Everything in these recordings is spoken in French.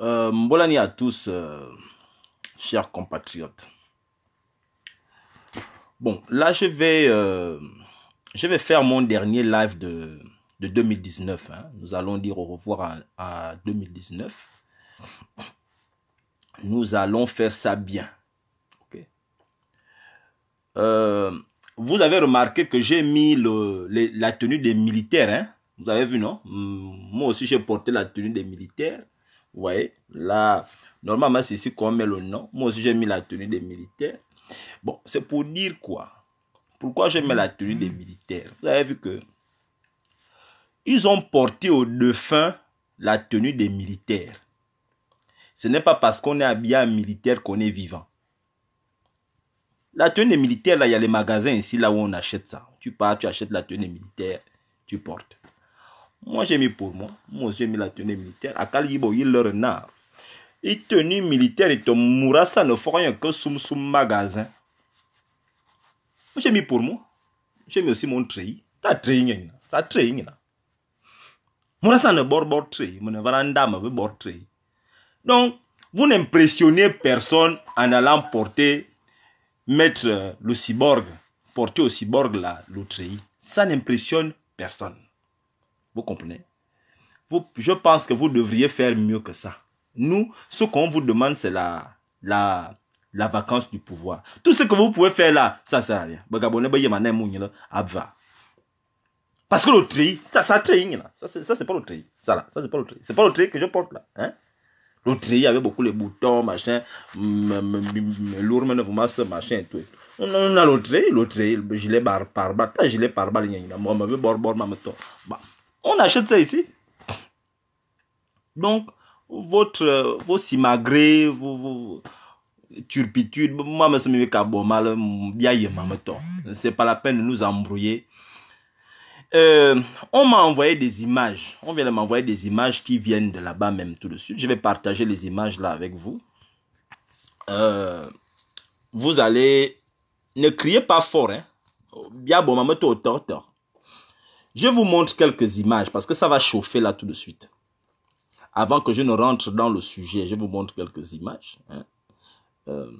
Euh, à tous, euh, chers compatriotes. Bon, là, je vais, euh, je vais faire mon dernier live de, 2019. Hein. Nous allons dire au revoir à, 2019. Nous allons faire ça bien. Euh, vous avez remarqué que j'ai mis la tenue des militaires. Hein. Vous avez vu, non Moi aussi, j'ai porté la tenue des militaires. Vous voyez Là, normalement, c'est ici qu'on met le nom. Moi aussi, j'ai mis la tenue des militaires. Bon, c'est pour dire quoi Pourquoi j'ai mis la tenue des militaires Vous avez vu que ils ont porté au défunt la tenue des militaires. Ce n'est pas parce qu'on est habillé en militaire qu'on est vivant. La tenue des militaires, là, il y a les magasins ici, là où on achète ça. Tu pars, tu achètes la tenue des militaires, tu portes. Moi, j'ai mis pour moi. Moi, j'ai mis la tenue militaire. À Calibre, il le renard. Et tenue militaire et ton Ça ne fera rien que sous le magasin. Moi, j'ai mis pour moi. J'ai mis aussi mon treillis. Ta treillis, ça treillis. Hein. ça hein. ne bord bord treillis. Mon m'a me bord treillis. Donc, vous n'impressionnez personne en allant porter, mettre le cyborg, porter au cyborg là le treillis. Ça n'impressionne personne. Vous comprenez vous, Je pense que vous devriez faire mieux que ça. Nous, ce qu'on vous demande, c'est la, la, la vacance du pouvoir. Tout ce que vous pouvez faire là, ça sert à rien. Parce que le tri, ça, ça c'est, pas le tri. Ça, là, ça, c'est pas le tri. C'est pas le tri que je porte, là. Hein? Le tri, il y avait beaucoup les boutons, machin, lourd, machin, et tout. On a le tri, le tri, gilet par, par, gilet par, par, on m'avait bord, bord, bah, on achète ça ici. Donc, votre, euh, vos simagrées, vos, vous turpitudes, moi, c'est pas la peine de nous embrouiller. Euh, on m'a envoyé des images. On vient de m'envoyer des images qui viennent de là-bas même tout de suite. Je vais partager les images là avec vous. Euh, vous allez... Ne criez pas fort, hein. Bien bon, maman, je vous montre quelques images parce que ça va chauffer là tout de suite. Avant que je ne rentre dans le sujet, je vous montre quelques images. Hein. Euh,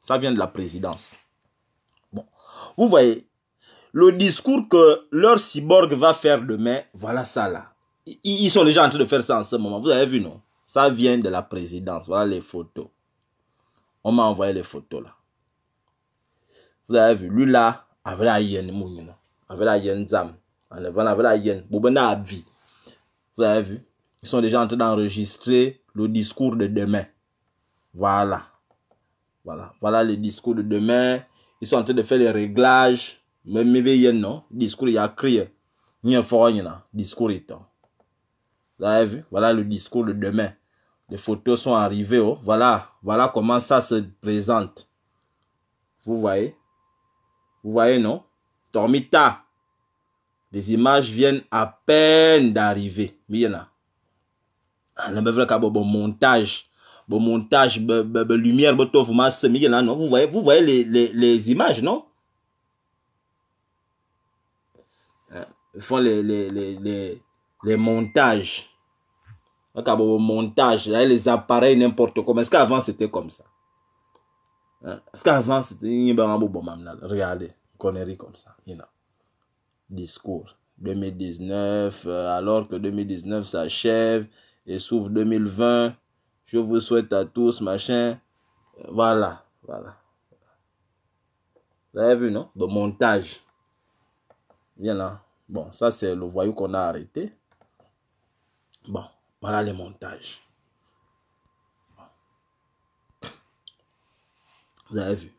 ça vient de la présidence. Bon, vous voyez, le discours que leur cyborg va faire demain, voilà ça là. Ils sont déjà en train de faire ça en ce moment. Vous avez vu, non Ça vient de la présidence. Voilà les photos. On m'a envoyé les photos là. Vous avez vu, lui là, avec la yen avec la yen zam. Voilà, voilà, Yen. Vous avez vu Ils sont déjà en train d'enregistrer le discours de demain. Voilà. Voilà. Voilà le discours de demain. Ils sont en train de faire les réglages. mais yen, non. Discours, il y a crié. Ni un Discours étant. Vous avez vu Voilà le discours de demain. Les photos sont arrivées. Oh. Voilà. Voilà comment ça se présente. Vous voyez Vous voyez, non Dormita. Les images viennent à peine d'arriver. Miena. Bon montage. Bon montage, lumière, non? Vous voyez, vous voyez les, les, les images, non? Ils font les, les, les, les montages. Bon montage, les appareils, n'importe comment. Est-ce qu'avant c'était comme ça? Est-ce qu'avant c'était. Regardez, connerie comme ça. Miena discours. 2019, euh, alors que 2019 s'achève et s'ouvre 2020, je vous souhaite à tous, machin. Voilà, voilà. Vous avez vu, non Le montage. Viens là. Bon, ça c'est le voyou qu'on a arrêté. Bon, voilà les montages. Vous avez vu.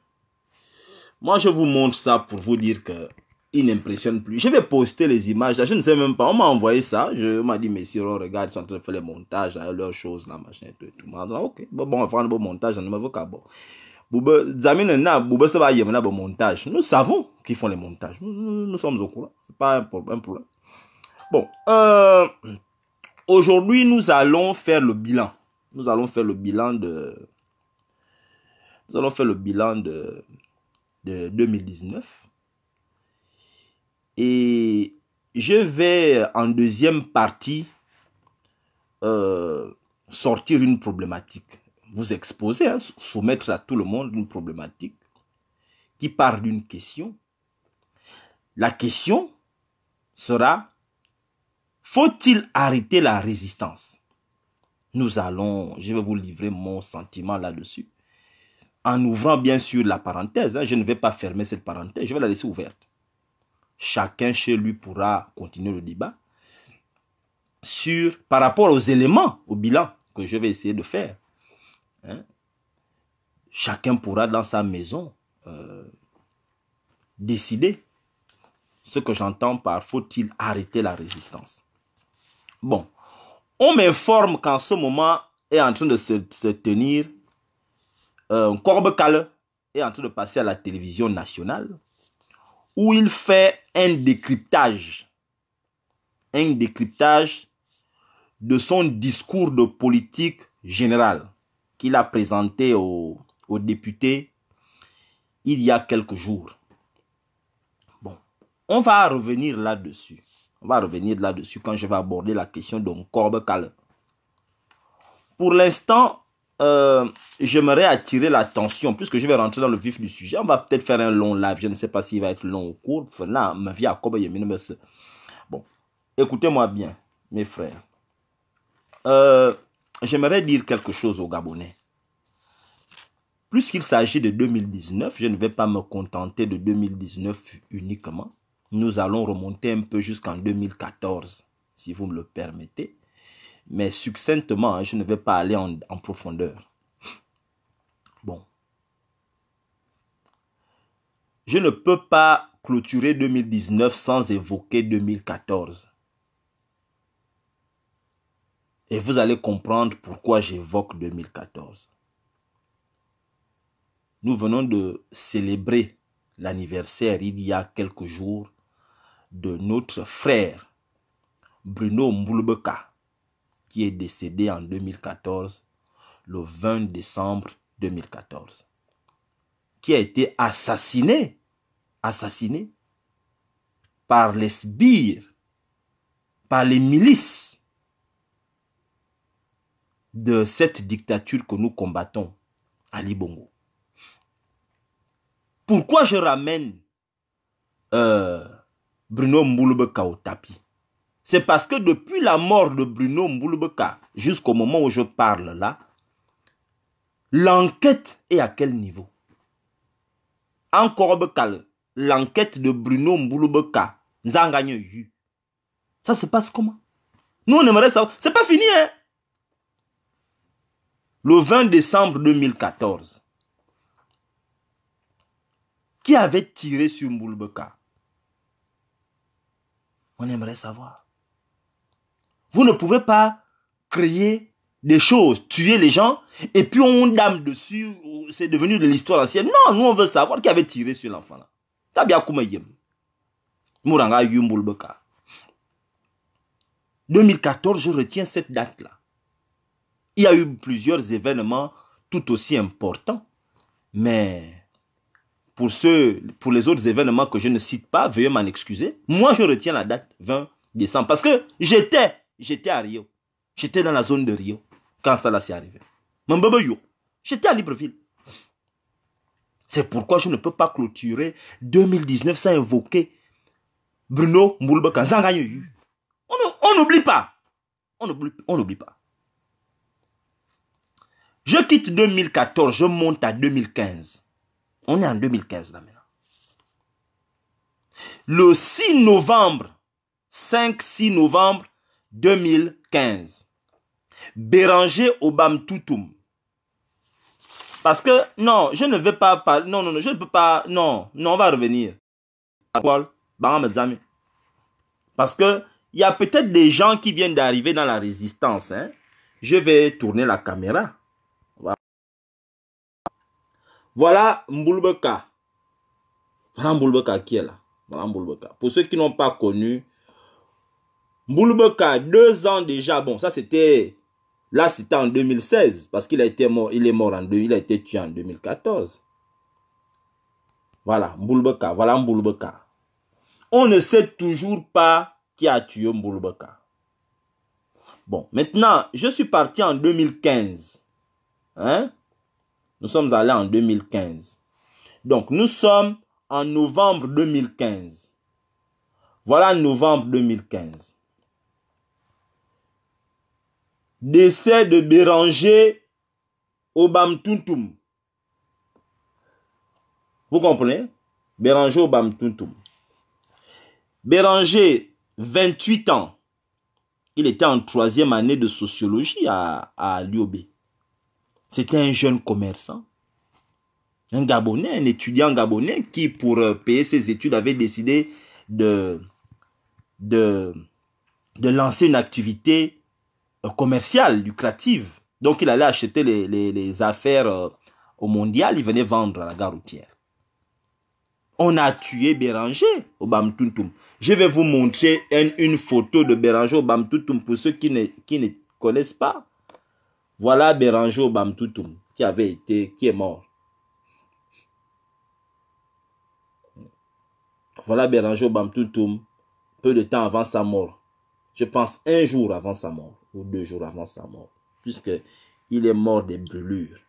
Moi, je vous montre ça pour vous dire que il n'impressionne plus. Je vais poster les images je ne sais même pas. On m'a envoyé ça, je m'a dit, mais si on regarde, ils sont en train de faire les montages, hein, leurs choses là, machin, tout, tout. Ah, ok, bon, on va faire un beau montage, on ne qu'à bon. va montage. Nous savons qu'ils font les montages. Nous, sommes au courant. C'est pas un problème. Bon, euh, aujourd'hui, nous allons faire le bilan. Nous allons faire le bilan de. Nous allons faire le bilan de, de 2019 et je vais en deuxième partie euh, sortir une problématique, vous exposer, hein, soumettre à tout le monde une problématique qui part d'une question. La question sera, faut-il arrêter la résistance Nous allons, je vais vous livrer mon sentiment là-dessus, en ouvrant bien sûr la parenthèse. Hein, je ne vais pas fermer cette parenthèse, je vais la laisser ouverte. Chacun chez lui pourra continuer le débat sur, par rapport aux éléments, au bilan que je vais essayer de faire. Hein, chacun pourra dans sa maison euh, décider ce que j'entends par faut-il arrêter la résistance. Bon, on m'informe qu'en ce moment est en train de se, tenir, euh, un Corbe Cale est en train de passer à la télévision nationale où il fait un décryptage, un décryptage de son discours de politique générale qu'il a présenté aux, députés il y a quelques jours. Bon, on va revenir là-dessus. On va revenir là-dessus quand je vais aborder la question de corbe calme. Pour l'instant, euh, j'aimerais attirer l'attention, puisque je vais rentrer dans le vif du sujet. On va peut-être faire un long live. Je ne sais pas s'il va être long ou court. Là, ma vie à Bon, écoutez-moi bien, mes frères. Euh, j'aimerais dire quelque chose aux Gabonais. Puisqu'il s'agit de 2019, je ne vais pas me contenter de 2019 uniquement. Nous allons remonter un peu jusqu'en 2014, si vous me le permettez mais succinctement, hein, je ne vais pas aller en, profondeur. Bon. Je ne peux pas clôturer 2019 sans évoquer 2014. Et vous allez comprendre pourquoi j'évoque 2014. Nous venons de célébrer l'anniversaire il y a quelques jours de notre frère Bruno Mboulbeka, qui est décédé en 2014, le 20 décembre 2014, qui a été assassiné, assassiné par les sbires, par les milices de cette dictature que nous combattons, Ali Bongo. Pourquoi je ramène euh, Bruno Mbouloube Kaotapi? C'est parce que depuis la mort de Bruno Mbouloubeka jusqu'au moment où je parle là, l'enquête est à quel niveau Encore Corbekal, l'enquête de Bruno Mbouloubeka, Zanganyo Yu. Ça se passe comment Nous on aimerait savoir. C'est pas fini, hein Le 20 décembre 2014, qui avait tiré sur Mboulbeka On aimerait savoir. Vous ne pouvez pas créer des choses, tuer les gens, et puis on dame dessus, c'est devenu de l'histoire ancienne. Non, nous on veut savoir qui avait tiré sur l'enfant là. Tabia Mouranga 2014, je retiens cette date-là. Il y a eu plusieurs événements tout aussi importants. Mais pour, ceux, pour les autres événements que je ne cite pas, veuillez m'en excuser. Moi, je retiens la date 20 décembre parce que j'étais J'étais à Rio. J'étais dans la zone de Rio quand cela s'est arrivé. Mon j'étais à Libreville. C'est pourquoi je ne peux pas clôturer 2019 sans invoquer Bruno Moulbeka On n'oublie pas. On n'oublie pas. Je quitte 2014, je monte à 2015. On est en 2015 là maintenant. Le 6 novembre, 5-6 novembre 2015. Béranger Tutum. Parce que, non, je ne veux pas parler. Non, non, non, je ne peux pas. Non, non, on va revenir. Parce que, il y a peut-être des gens qui viennent d'arriver dans la résistance. Hein. Je vais tourner la caméra. Voilà Mboulbeka. Voilà Mboulbeka qui est là. Mboulbeka. Pour ceux qui n'ont pas connu Mboulbeka, deux ans déjà, bon, ça c'était... Là, c'était en 2016, parce qu'il a été mort, il est mort en il a été tué en 2014. Voilà, Mboulbeka. voilà Mboulbeka. On ne sait toujours pas qui a tué Mboulbeka. Bon, maintenant, je suis parti en 2015. Hein? Nous sommes allés en 2015. Donc, nous sommes en novembre 2015. Voilà novembre 2015 décès de Béranger Obamtuntum. Vous comprenez Béranger Obamtuntum. Béranger, 28 ans. Il était en troisième année de sociologie à, à C'était un jeune commerçant. Un Gabonais, un étudiant gabonais qui, pour euh, payer ses études, avait décidé de, de, de lancer une activité commerciale, lucrative. Donc il allait acheter les, affaires euh, au mondial, il venait vendre à la gare routière. On a tué Béranger au Je vais vous montrer une, photo de Béranger au pour ceux qui ne, qui ne connaissent pas. Voilà Béranger au qui avait été, qui est mort. Voilà Béranger au peu de temps avant sa mort. Je pense un jour avant sa mort deux jours avant sa mort, puisqu'il est mort des brûlures.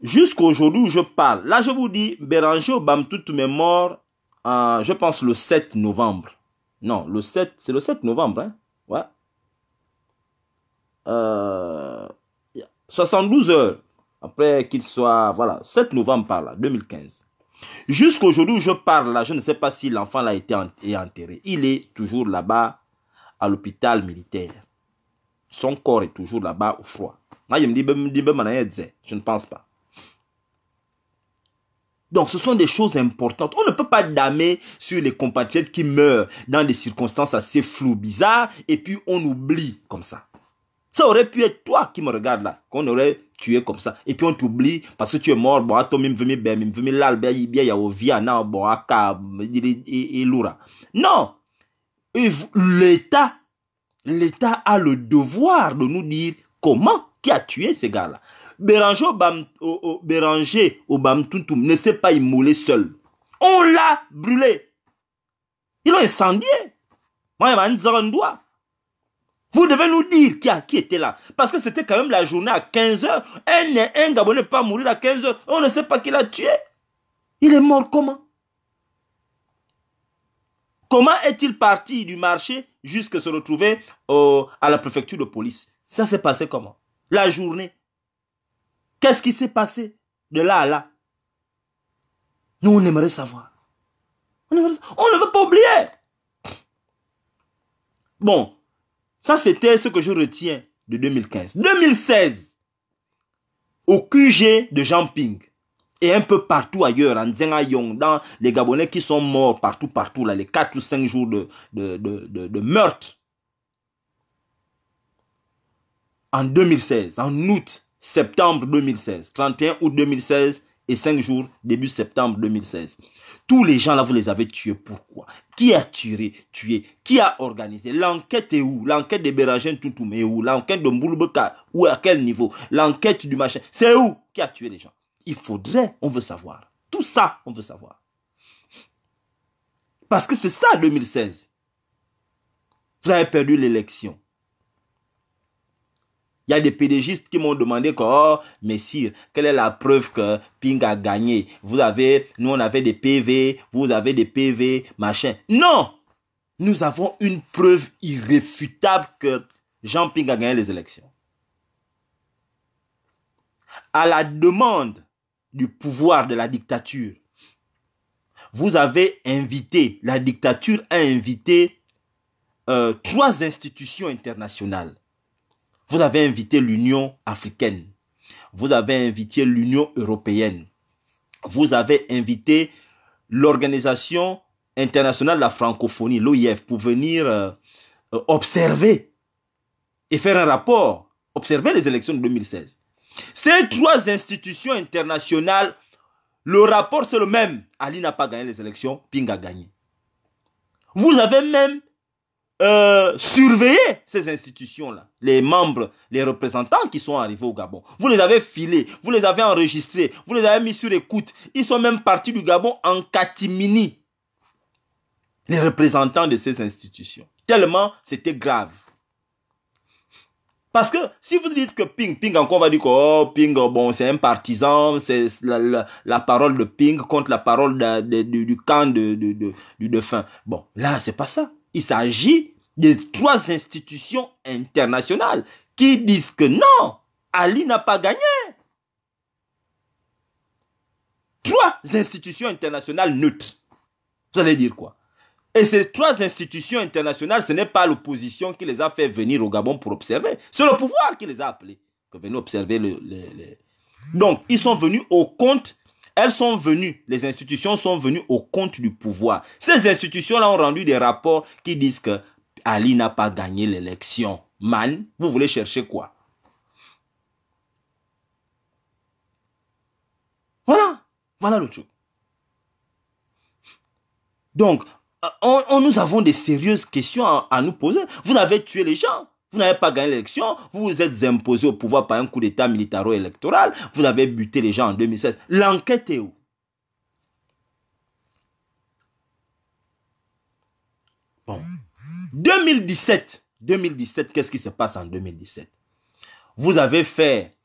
Jusqu'aujourd'hui où je parle, là je vous dis, Béranger tout est mort, euh, je pense, le 7 novembre. Non, le 7, c'est le 7 novembre, hein, Ouais. 72 euh, heures après qu'il soit, voilà, 7 novembre par là, 2015. Jusqu'aujourd'hui où je parle je ne sais pas si l'enfant a été enterré. Il est toujours là-bas à l'hôpital militaire. Son corps est toujours là-bas au froid. Ben, ben, je ne pense pas. Donc ce sont des choses importantes. On ne peut pas damer sur les compatriotes qui meurent dans des circonstances assez floues, bizarres, et puis on oublie comme ça. Ça aurait pu être toi qui me regarde là, qu'on aurait tu es comme ça. Et puis on t'oublie parce que tu es mort. Bon, toi, même venu ben, même venu là, bien, il y a au Viana, bon, à et loura. Non! L'État, l'État a le devoir de nous dire comment qui a tué ces gars-là. Béranger Obam, oh, oh, Béranger Obam ne s'est pas immolé seul. On l'a brûlé. Ils l'ont incendié. Moi, il m'a dit, doigt. Vous devez nous dire qui, était là. Parce que c'était quand même la journée à 15h. Un, un Gabonais pas mourir à 15h. On ne sait pas qui l'a tué. Il est mort comment Comment est-il parti du marché jusqu'à se retrouver à la préfecture de police Ça s'est passé comment La journée. Qu'est-ce qui s'est passé de là à là Nous, on aimerait savoir. on ne veut pas oublier. Bon, ça, c'était ce que je retiens de 2015. 2016, au QG de Jamping et un peu partout ailleurs, en Zengayong, dans les Gabonais qui sont morts partout, partout, là, les 4 ou 5 jours de, de, de meurtre. En 2016, en août, septembre 2016, 31 août 2016, et 5 jours, début septembre 2016. Tous les gens là, vous les avez tués. Pourquoi Qui a tué Qui a organisé L'enquête est où L'enquête de Bérangène Toutoum est où L'enquête de Mouloubeka Où à quel niveau L'enquête du machin C'est où Qui a tué les gens Il faudrait, on veut savoir. Tout ça, on veut savoir. Parce que c'est ça 2016. Vous avez perdu l'élection. Il y a des pédégistes qui m'ont demandé que, oh, messire, quelle est la preuve que Ping a gagné? Vous avez, nous on avait des PV, vous avez des PV, machin. Non! Nous avons une preuve irréfutable que Jean Ping a gagné les élections. À la demande du pouvoir de la dictature, vous avez invité, la dictature a invité euh, trois institutions internationales vous avez invité l'Union africaine. Vous avez invité l'Union européenne. Vous avez invité l'Organisation internationale de la francophonie, l'OIF, pour venir euh, euh, observer et faire un rapport. Observer les élections de 2016. Ces trois institutions internationales, le rapport c'est le même. Ali n'a pas gagné les élections, Ping a gagné. Vous avez même euh, surveiller ces institutions-là, les membres, les représentants qui sont arrivés au Gabon. Vous les avez filés, vous les avez enregistrés, vous les avez mis sur écoute. Ils sont même partis du Gabon en catimini. Les représentants de ces institutions. Tellement c'était grave. Parce que si vous dites que Ping, Ping encore va dire que oh, Ping, oh, bon, c'est un partisan, c'est la, parole de Ping contre la parole du, camp de, du Dauphin. Bon, là, c'est pas ça. Il s'agit des trois institutions internationales qui disent que non, Ali n'a pas gagné. Trois institutions internationales neutres. Vous allez dire quoi Et ces trois institutions internationales, ce n'est pas l'opposition qui les a fait venir au Gabon pour observer. C'est le pouvoir qui les a appelés. Que venez observer le, Donc, ils sont venus au compte elles sont venues, les institutions sont venues au compte du pouvoir. Ces institutions-là ont rendu des rapports qui disent que Ali n'a pas gagné l'élection. Man, vous voulez chercher quoi Voilà, voilà le truc. Donc, euh, on, nous avons des sérieuses questions à, à nous poser. Vous avez tué les gens. Vous n'avez pas gagné l'élection, vous vous êtes imposé au pouvoir par un coup d'État militaro-électoral, vous avez buté les gens en 2016. L'enquête est où Bon. 2017. 2017, qu'est-ce qui se passe en 2017 Vous avez fait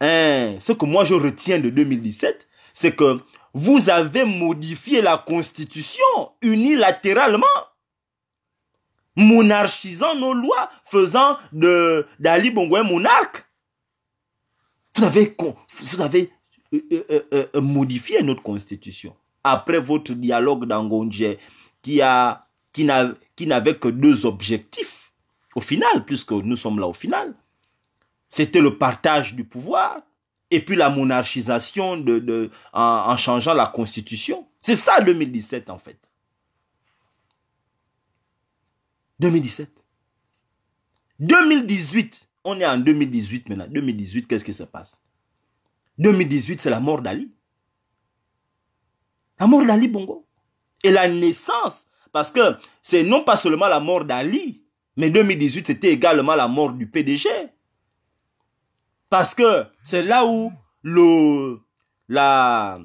un... Ce que moi je retiens de 2017, c'est que vous avez modifié la constitution unilatéralement monarchisant nos lois, faisant de d'Ali Bongo un monarque. Vous avez, vous avez euh, euh, euh, modifié notre constitution après votre dialogue d'Angondje qui a qui n'avait que deux objectifs au final, puisque nous sommes là au final. C'était le partage du pouvoir et puis la monarchisation de, de en, en changeant la constitution. C'est ça 2017 en fait. 2017. 2018, on est en 2018 maintenant. 2018, qu'est-ce qui se passe 2018, c'est la mort d'Ali. La mort d'Ali Bongo. Et la naissance, parce que c'est non pas seulement la mort d'Ali, mais 2018, c'était également la mort du PDG. Parce que c'est là où le, la,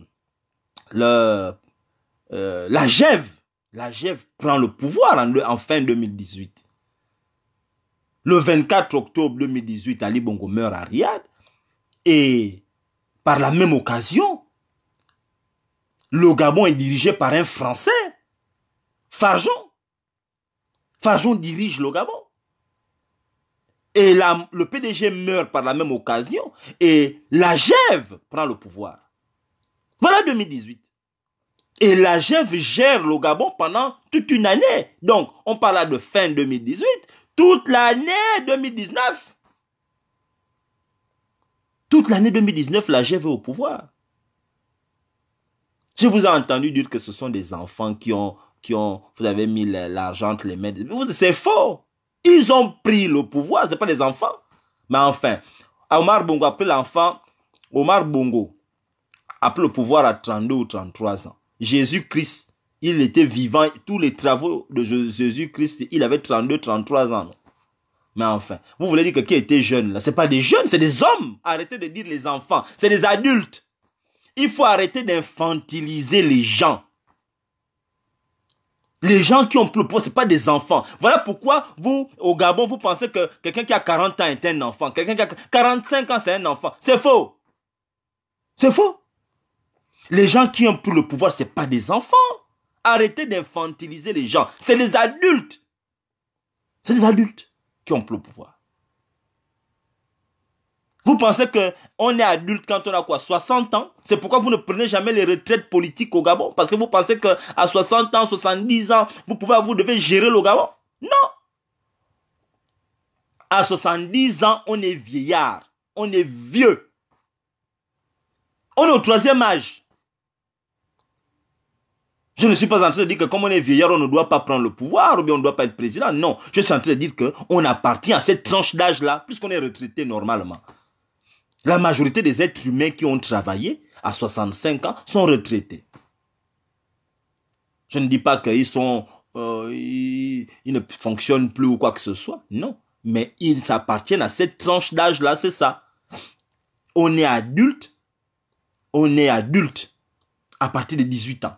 le, euh, la gève la GEV prend le pouvoir en, fin 2018. Le 24 octobre 2018, Ali Bongo meurt à Riyad. Et par la même occasion, le Gabon est dirigé par un Français, Farjon. Farjon dirige le Gabon. Et le PDG meurt par la même occasion et la GEV prend le pouvoir. Voilà 2018. Et la GEF gère le Gabon pendant toute une année. Donc, on parle de fin 2018, toute l'année 2019. Toute l'année 2019, la GEV est au pouvoir. Je vous ai entendu dire que ce sont des enfants qui ont, qui ont, vous avez mis l'argent entre les mains. C'est faux. Ils ont pris le pouvoir, c'est pas des enfants. Mais enfin, Omar Bongo a l'enfant, Omar Bongo a pris le pouvoir à 32 ou 33 ans. Jésus-Christ, il était vivant, tous les travaux de Jésus-Christ, il avait 32, 33 ans. Mais enfin, vous voulez dire que qui était jeune là, n'est pas des jeunes, c'est des hommes. Arrêtez de dire les enfants, c'est des adultes. Il faut arrêter d'infantiliser les gens. Les gens qui ont plus ce n'est pas des enfants. Voilà pourquoi vous, au Gabon, vous pensez que quelqu'un qui a 40 ans est un enfant. Quelqu'un qui a 45 ans, c'est un enfant. C'est faux. C'est faux. Les gens qui ont pris le pouvoir, ce n'est pas des enfants. Arrêtez d'infantiliser les gens. C'est les adultes. C'est les adultes qui ont pris le pouvoir. Vous pensez que on est adulte quand on a quoi 60 ans C'est pourquoi vous ne prenez jamais les retraites politiques au Gabon parce que vous pensez que à 60 ans, 70 ans, vous pouvez vous devez gérer le Gabon Non. À 70 ans, on est vieillard, on est vieux. On est au troisième âge. Je ne suis pas en train de dire que comme on est vieillard, on ne doit pas prendre le pouvoir ou bien on ne doit pas être président. Non, je suis en train de dire qu'on appartient à cette tranche d'âge-là, puisqu'on est retraité normalement. La majorité des êtres humains qui ont travaillé à 65 ans sont retraités. Je ne dis pas qu'ils sont, euh, ne fonctionnent plus ou quoi que ce soit. Non, mais ils appartiennent à cette tranche d'âge-là, c'est ça. On est adulte, on est adulte à partir de 18 ans.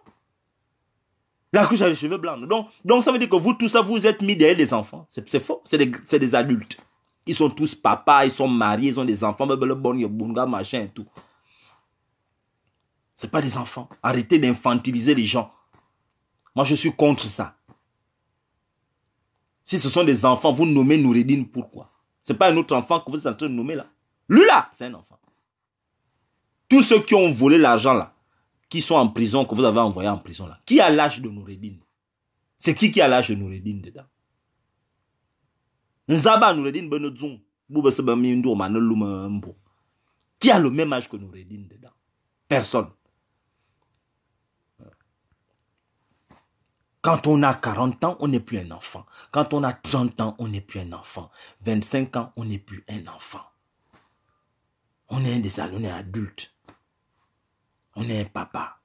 La couche a les cheveux blancs. Donc, donc ça veut dire que vous, tout ça, vous êtes mis derrière des enfants. C'est faux. C'est des, adultes. Ils sont tous papas, ils sont mariés, ils ont des enfants, bunga, machin et tout. C'est pas des enfants. Arrêtez d'infantiliser les gens. Moi, je suis contre ça. Si ce sont des enfants, vous nommez Noureddin pourquoi Ce n'est pas un autre enfant que vous êtes en train de nommer là. Lui là, c'est un enfant. Tous ceux qui ont volé l'argent là, qui sont en prison, que vous avez envoyé en prison là. Qui a l'âge de Noureddin C'est qui qui a l'âge de Noureddin dedans Nzaba Noureddin Mbou. qui a le même âge que Noureddin dedans Personne. Quand on a 40 ans, on n'est plus un enfant. Quand on a 30 ans, on n'est plus un enfant. 25 ans, on n'est plus un enfant. On est un des on est adulte. On est un papa.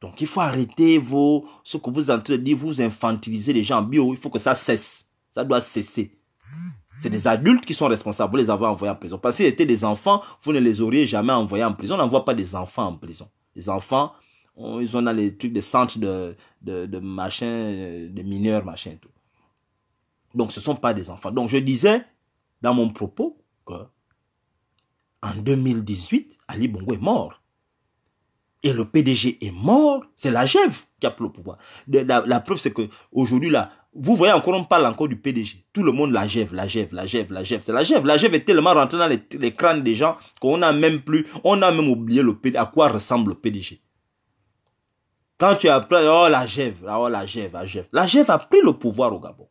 Donc il faut arrêter vos, ce que vous entendez dire, vous infantilisez les gens en bio, il faut que ça cesse. Ça doit cesser. C'est des adultes qui sont responsables, vous les avez envoyés en prison. Parce qu'ils étaient des enfants, vous ne les auriez jamais envoyés en prison. On n'envoie pas des enfants en prison. Les enfants, ils ont les trucs des centres de, de, de machin, de mineurs, machin, tout. Donc ce ne sont pas des enfants. Donc je disais dans mon propos que en 2018, Ali Bongo est mort. Et le PDG est mort. C'est la GEV qui a pris le pouvoir. La, preuve, c'est qu'aujourd'hui, là, vous voyez encore, on parle encore du PDG. Tout le monde, la Gève, la GEV, la GEV, la GEV. C'est la Gève. La GEV est tellement rentrée dans les, crânes des gens qu'on a même plus, on a même oublié le à quoi ressemble le PDG. Quand tu apprends, oh la GEV, oh la GEV, la GEV. La GEV a pris le pouvoir au Gabon.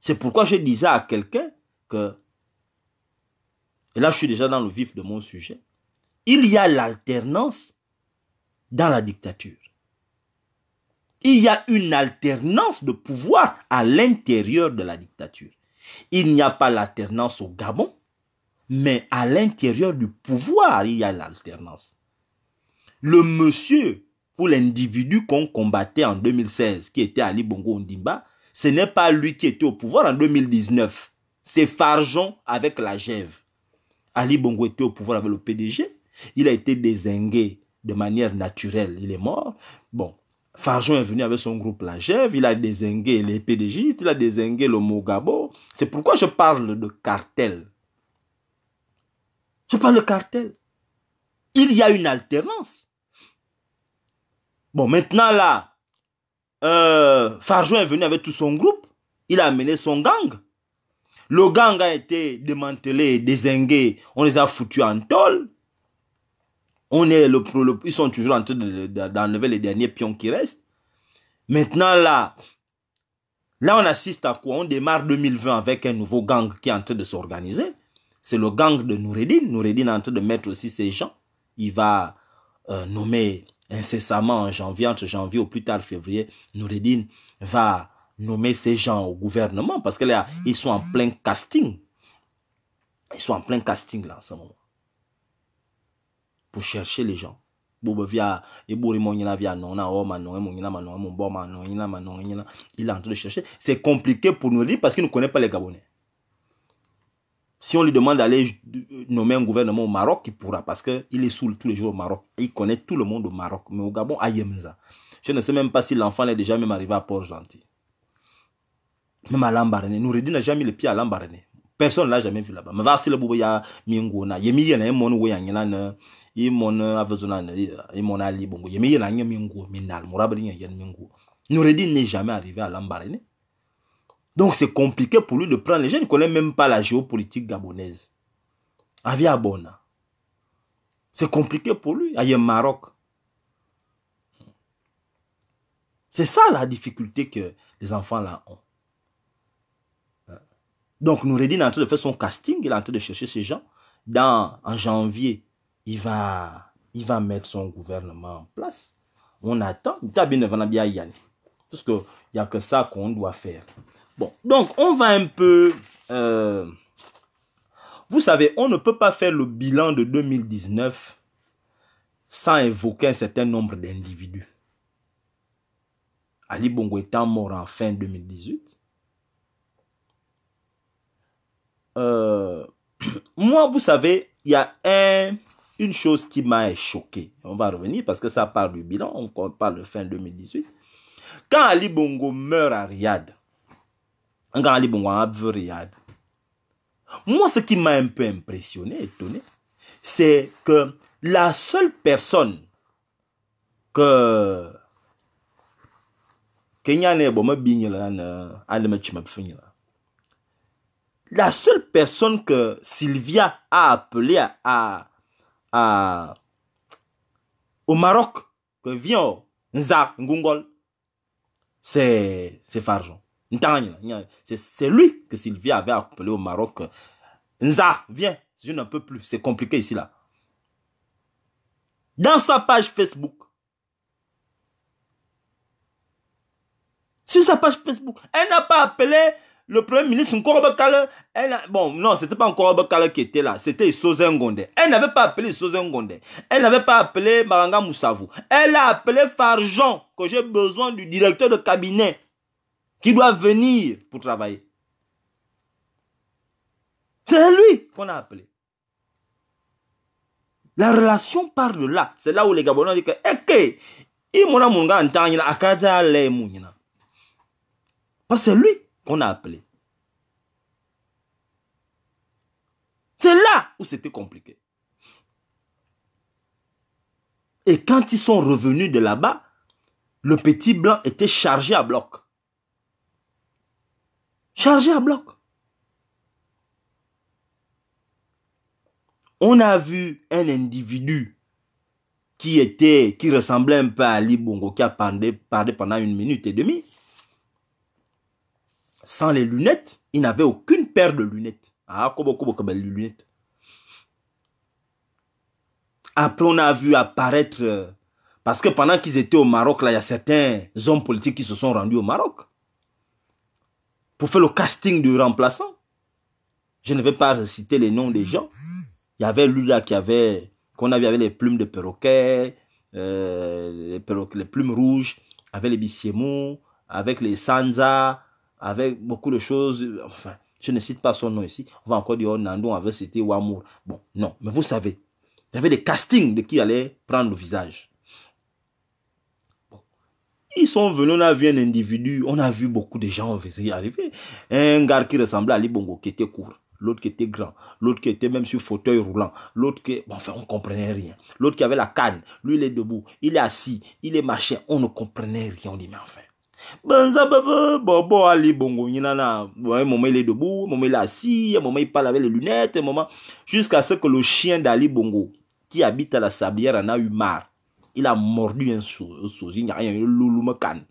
C'est pourquoi je disais à quelqu'un que et là je suis déjà dans le vif de mon sujet, il y a l'alternance dans la dictature. Il y a une alternance de pouvoir à l'intérieur de la dictature. Il n'y a pas l'alternance au Gabon, mais à l'intérieur du pouvoir, il y a l'alternance. Le monsieur pour l'individu qu'on combattait en 2016, qui était Ali Bongo Ondimba, ce n'est pas lui qui était au pouvoir en 2019. C'est Farjon avec la Gève. Ali Bongo était au pouvoir avec le PDG. Il a été désingué de manière naturelle. Il est mort. Bon, Farjon est venu avec son groupe La Il a désingué les PDG. Il a désingué le Mogabo. C'est pourquoi je parle de cartel. Je parle de cartel. Il y a une alternance. Bon, maintenant là, euh, est venu avec tout son groupe. Il a amené son gang. Le gang a été démantelé, désingué. On les a foutus en tôle. On est le, ils sont toujours en train d'enlever les derniers pions qui restent. Maintenant, là, là, on assiste à quoi On démarre 2020 avec un nouveau gang qui est en train de s'organiser. C'est le gang de Noureddin. Noureddin est en train de mettre aussi ses gens. Il va euh, nommer incessamment en janvier, entre janvier au plus tard février, Noureddin va nommer ces gens au gouvernement parce qu'ils ils sont en plein casting. Ils sont en plein casting là en ce moment. Pour chercher les gens. Il est en train de chercher. C'est compliqué pour nous dire parce qu'il ne connaît pas les Gabonais. Si on lui demande d'aller nommer un gouvernement au Maroc, il pourra parce qu'il est saoul tous les jours au Maroc. Il connaît tout le monde au Maroc. Mais au Gabon, à Yemza. Je ne sais même pas si l'enfant est déjà même arrivé à Port-Gentil même à nous redis n'a jamais mis le pied à Lambarene. Personne ne l'a jamais vu là-bas. Mais va le bobo ya mingona. Yemi yana yemon ou yangina na Yemon avezona na Yemon ali bongo. Yemi yana yemi mingo. Minal. Mourabri yana Nous Noureddin n'est jamais arrivé à Lambarene. Donc c'est compliqué pour lui de prendre. Les gens ne connaissent même pas la géopolitique gabonaise. Avia Bona. C'est compliqué pour lui. Il y a Maroc. C'est ça la difficulté que les enfants là ont. Donc Noureddin est en train de faire son casting, il est en train de chercher ces gens. Dans, en janvier, il va, il va mettre son gouvernement en place. On attend. Parce il n'y a que ça qu'on doit faire. Bon, donc on va un peu... Euh, vous savez, on ne peut pas faire le bilan de 2019 sans évoquer un certain nombre d'individus. Ali Bongo étant mort en fin 2018, Euh, moi, vous savez, il y a une chose qui m'a choqué. On va revenir parce que ça parle du bilan, on parle fin 2018. Quand Ali Bongo meurt à Riyad, quand Ali Bongo a Riyad, moi, ce qui m'a un peu impressionné, étonné, c'est que la seule personne que la seule personne que Sylvia a appelée à, au Maroc, que vient Nzar Ngongol, c'est Farjon. C'est lui que Sylvia avait appelé au Maroc. Nzar, viens, je n'en peux plus, c'est compliqué ici là. Dans sa page Facebook, sur sa page Facebook, elle n'a pas appelé le premier ministre Nkorobe Kale, bon, non, c'était pas Nkorobe Kale qui était là, c'était Sozengonde. Elle n'avait pas appelé Sozengonde. Elle n'avait pas appelé Maranga Moussavou. Elle a appelé Farjon, que j'ai besoin du directeur de cabinet, qui doit venir pour travailler. C'est lui qu'on a appelé. La relation part de là. C'est là où les Gabonais disent que, ok, eh, il m'a dit Parce que c'est lui qu'on a appelé. C'est là où c'était compliqué. Et quand ils sont revenus de là-bas, le petit blanc était chargé à bloc. Chargé à bloc. On a vu un individu qui était, qui ressemblait un peu à Ali Bongo, qui a parlé, parlé pendant une minute et demie sans les lunettes, il n'avait aucune paire de lunettes. Ah, les lunettes. Après, on a vu apparaître, euh, parce que pendant qu'ils étaient au Maroc, là, il y a certains hommes politiques qui se sont rendus au Maroc pour faire le casting du remplaçant. Je ne vais pas citer les noms des gens. Il y avait Lula qui avait, qu'on avait avec les plumes de perroquet, euh, les, plumes rouges, avec les bissiemous, avec les sanza, avec beaucoup de choses. Enfin, je ne cite pas son nom ici. On va encore dire, oh, Nando avait cité Wamour. Bon, non, mais vous savez, il y avait des castings de qui allait prendre le visage. Ils sont venus, on a vu un individu, on a vu beaucoup de gens arriver. Un gars qui ressemblait à Libongo, qui était court l'autre qui était grand, l'autre qui était même sur fauteuil roulant, l'autre qui... Bon, enfin, on ne comprenait rien. L'autre qui avait la canne, lui, il est debout, il est assis, il est machin, on ne comprenait rien. On dit, mais enfin, banzambe baba, bobo ali bongo nana un moment il est debout un moment il est assis un moment il parle avec les lunettes un moment jusqu'à ce que le chien d'Ali Bongo qui habite à la sablière en a eu marre il a mordu un sosie il n'y a rien le canne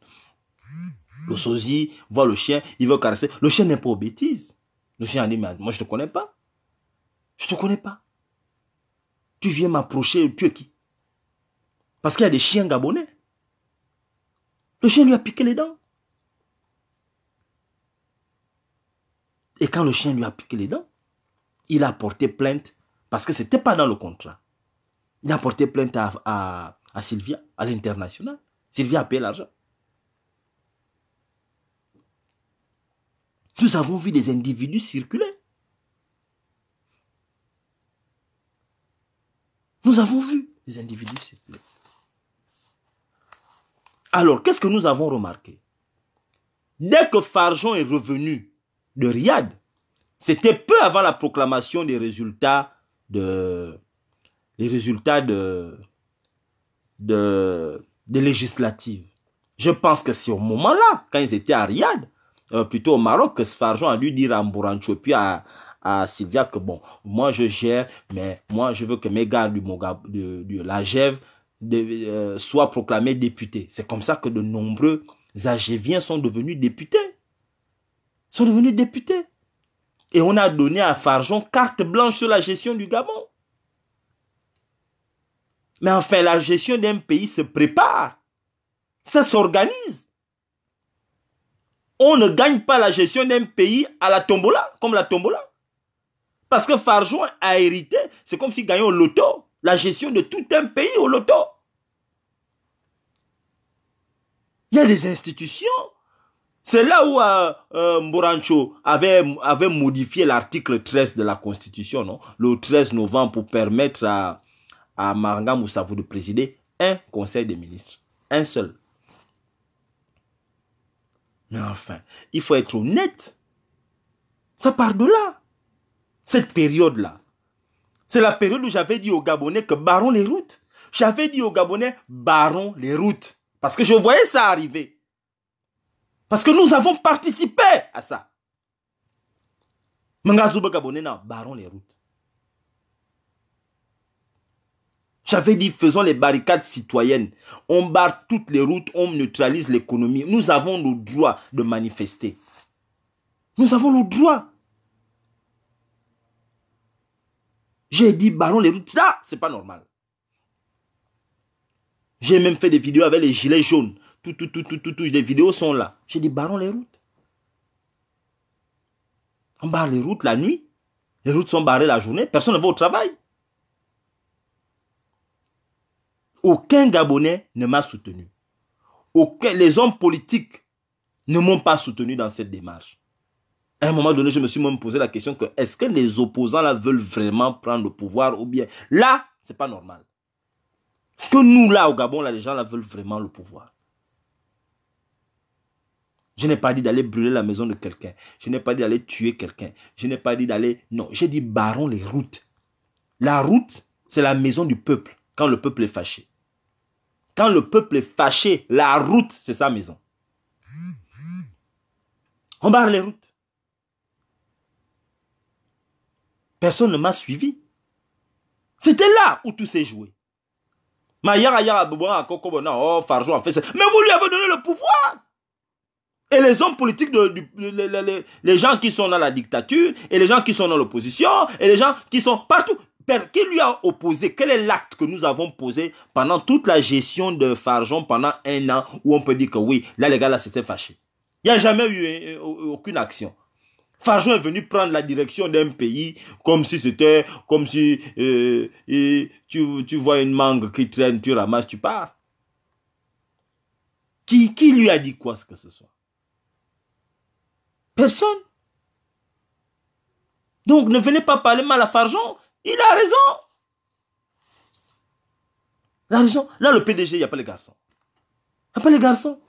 le sosie voit le chien il veut caresser le chien n'est pas aux bêtises le chien a dit mais moi je te connais pas je te connais pas tu viens m'approcher tu es qui parce qu'il y a des chiens gabonais le chien lui a piqué les dents. Et quand le chien lui a piqué les dents, il a porté plainte parce que ce n'était pas dans le contrat. Il a porté plainte à, à, Sylvia, à l'international. Sylvia a payé l'argent. Nous avons vu des individus circuler. Nous avons vu des individus circuler. Alors, qu'est-ce que nous avons remarqué Dès que Farjon est revenu de Riyad, c'était peu avant la proclamation des résultats de les résultats de de, législatives. Je pense que c'est au moment-là, quand ils étaient à Riyad, euh, plutôt au Maroc, que Farjon a dû dire à Mbourancho, puis à, à Sylvia que bon, moi je gère, mais moi je veux que mes gars du, de, de la euh, soit proclamé député. C'est comme ça que de nombreux Agéviens sont devenus députés. Sont devenus députés. Et on a donné à Farjon carte blanche sur la gestion du Gabon. Mais enfin, la gestion d'un pays se prépare. Ça s'organise. On ne gagne pas la gestion d'un pays à la tombola, comme la tombola. Parce que Farjon a hérité, c'est comme si gagnait au loto la gestion de tout un pays au loto. Il y a des institutions. C'est là où euh, euh Mborancho avait, modifié l'article 13 de la Constitution, le 13 novembre, pour permettre à, à Maranga Moussavou de présider un conseil des ministres. Un seul. Mais enfin, il faut être honnête. Ça part de là. Cette période-là. C'est la période où j'avais dit aux Gabonais que barrons les routes. J'avais dit aux Gabonais, barrons les routes. Parce que je voyais ça arriver. Parce que nous avons participé à ça. Mangazuba Gabonais, non, barrons les routes. J'avais dit, faisons les barricades citoyennes. On barre toutes les routes, on neutralise l'économie. Nous avons le droit de manifester. Nous avons le droit. J'ai dit Baron routes, ça, c'est pas normal. J'ai même fait des vidéos avec les gilets jaunes. Tout, tout, tout, tout, tout, les vidéos sont là. J'ai dit Baron les routes. On barre les routes la nuit. Les routes sont barrées la journée. Personne ne va au travail. Aucun Gabonais ne m'a soutenu. Aucun, les hommes politiques ne m'ont pas soutenu dans cette démarche. À un moment donné, je me suis même posé la question que est-ce que les opposants là veulent vraiment prendre le pouvoir ou bien là, c'est pas normal. Est-ce que nous là au Gabon là, les gens là veulent vraiment le pouvoir Je n'ai pas dit d'aller brûler la maison de quelqu'un. Je n'ai pas dit d'aller tuer quelqu'un. Je n'ai pas dit d'aller non, j'ai dit barrons les routes. La route, c'est la maison du peuple quand le peuple est fâché. Quand le peuple est fâché, la route, c'est sa maison. On barre les routes. Personne ne m'a suivi. C'était là où tout s'est joué. Oh, Mais vous lui avez donné le pouvoir. Et les hommes politiques, de, les gens qui sont dans la dictature, et les gens qui sont dans l'opposition, et les gens qui sont partout, qui lui a opposé Quel est l'acte que nous avons posé pendant toute la gestion de Farjon pendant un an où on peut dire que oui, là les gars, là c'était fâché. Il n'y a jamais eu aucune action. Farjon est venu prendre la direction d'un pays comme si c'était, comme si euh, tu, vois une mangue qui traîne, tu ramasses, tu pars. Qui, lui a dit quoi ce que ce soit Personne. Donc ne venez pas parler mal à Farjon. Il a raison. La raison. Là, le PDG, il n'y a pas les garçons. Il n'y a pas les garçons.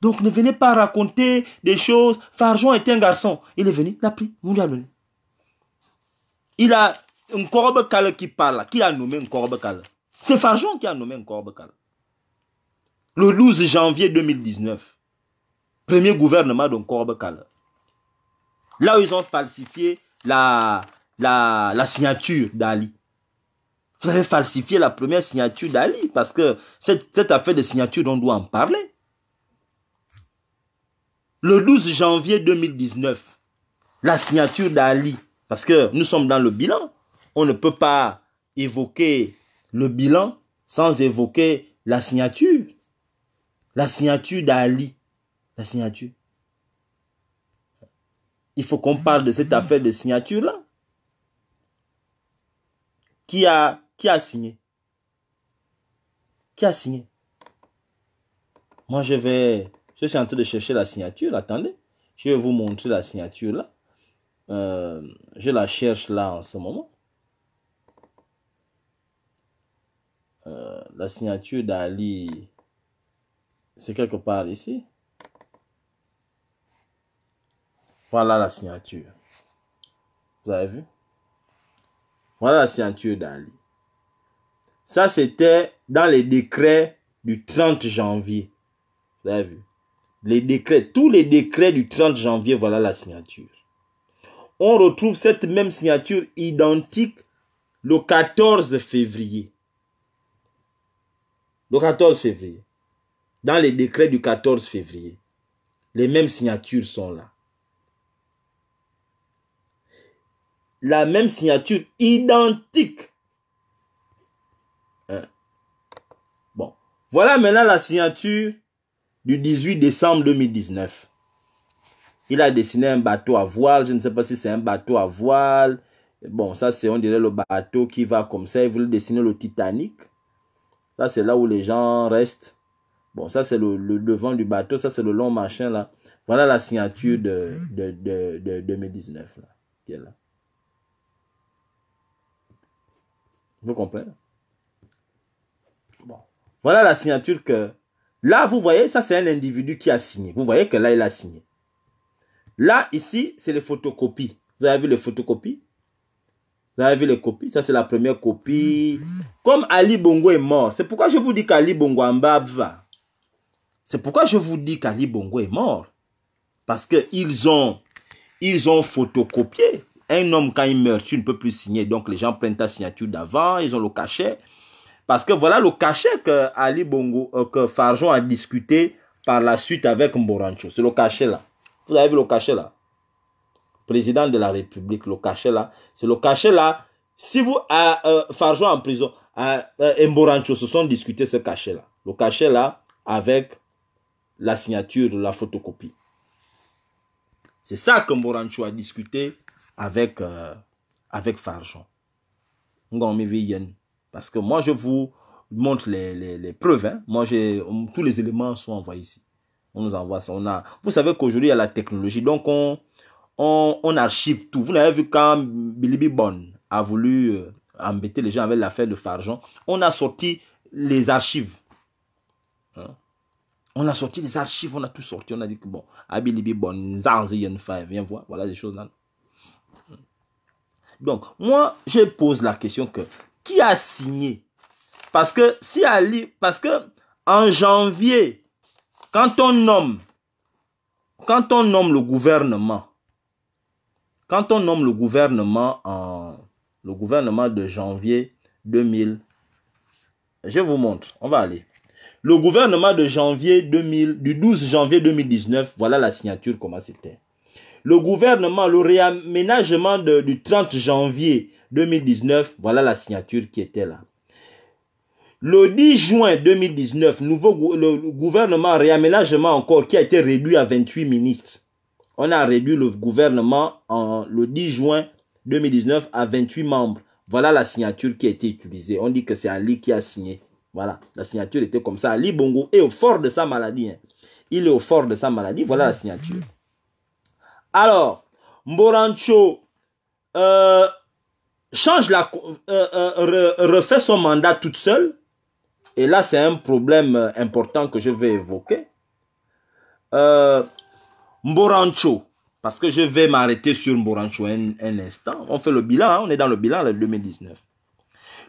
Donc ne venez pas raconter des choses. Farjon était un garçon. Il est venu, il a pris, vous lui a donné. Il a un cale qui parle, qui a nommé un cale. C'est Farjon qui a nommé un cale. Le 12 janvier 2019, premier gouvernement d'un cale. Là où ils ont falsifié la, la, signature d'Ali. Vous avez falsifié la première signature d'Ali parce que cette, cette affaire de signature, on doit en parler le 12 janvier 2019, la signature d'Ali, parce que nous sommes dans le bilan, on ne peut pas évoquer le bilan sans évoquer la signature. La signature d'Ali. La signature. Il faut qu'on parle de cette affaire de signature-là. Qui a, qui a signé Qui a signé Moi, je vais je suis en train de chercher la signature. Attendez. Je vais vous montrer la signature là. Euh, je la cherche là en ce moment. Euh, la signature d'Ali, c'est quelque part ici. Voilà la signature. Vous avez vu Voilà la signature d'Ali. Ça, c'était dans les décrets du 30 janvier. Vous avez vu les décrets, tous les décrets du 30 janvier, voilà la signature. On retrouve cette même signature identique le 14 février. Le 14 février. Dans les décrets du 14 février. Les mêmes signatures sont là. La même signature identique. Hein. Bon. Voilà maintenant la signature du 18 décembre 2019. Il a dessiné un bateau à voile. Je ne sais pas si c'est un bateau à voile. Bon, ça c'est on dirait le bateau qui va comme ça. Il voulait dessiner le Titanic. Ça c'est là où les gens restent. Bon, ça c'est le, devant du bateau. Ça c'est le long machin là. Voilà la signature de, de, 2019 là, Vous comprenez? Bon. Voilà la signature que Là, vous voyez, ça c'est un individu qui a signé. Vous voyez que là, il a signé. Là, ici, c'est les photocopies. Vous avez vu les photocopies Vous avez vu les copies Ça, c'est la première copie. Mhm. Comme Ali Bongo est mort, c'est pourquoi je vous dis qu'Ali Bongo va. C'est pourquoi je vous dis qu'Ali Bongo est mort. Parce qu'ils ont, ils ont photocopié. Un homme, quand il meurt, tu ne peux plus signer. Donc, les gens prennent ta signature d'avant, ils ont le cachet. Parce que voilà le cachet que Ali Bongo, euh, que Farjon a discuté par la suite avec Mborancho. C'est le cachet là. Vous avez vu le cachet là Président de la République, le cachet là. C'est le cachet là. Si vous, euh, euh, en prison, Mborancho se sont discutés ce cachet là. Le cachet là avec la signature de la photocopie. C'est ça que Mborancho a discuté avec, avec Farjon. Yen. Parce que moi, je vous montre les, preuves. Hein. Moi, j'ai tous les éléments sont envoyés ici. On nous envoie ça. On a, vous savez qu'aujourd'hui, il y a la technologie. Donc, on, on, archive tout. Vous n'avez vu quand Billy Bon a voulu euh, embêter les gens avec l'affaire de fargeon On a sorti les archives. Hein? On a sorti les archives, on a tout sorti. On a dit que bon, Bilibi bon, Zanzi, viens voir. Voilà des choses là. Donc, moi, je pose la question que qui a signé Parce que si Ali, parce que en janvier, quand on nomme, quand on nomme le gouvernement, quand on nomme le gouvernement en le gouvernement de janvier 2000, je vous montre, on va aller. Le gouvernement de janvier 2000, du 12 janvier 2019, voilà la signature comment c'était. Le gouvernement, le réaménagement de, du 30 janvier 2019, voilà la signature qui était là. Le 10 juin 2019, nouveau le gouvernement réaménagement encore qui a été réduit à 28 ministres. On a réduit le gouvernement en, le 10 juin 2019 à 28 membres. Voilà la signature qui a été utilisée. On dit que c'est Ali qui a signé. Voilà, la signature était comme ça. Ali Bongo est au fort de sa maladie. Hein. Il est au fort de sa maladie. Voilà la signature. Alors, Mborancho, euh, change la, euh, euh, refait son mandat toute seule, et là c'est un problème euh, important que je vais évoquer, Mborancho, parce que je vais m'arrêter sur Mborancho un, instant, on fait le bilan, hein, on est dans le bilan de 2019.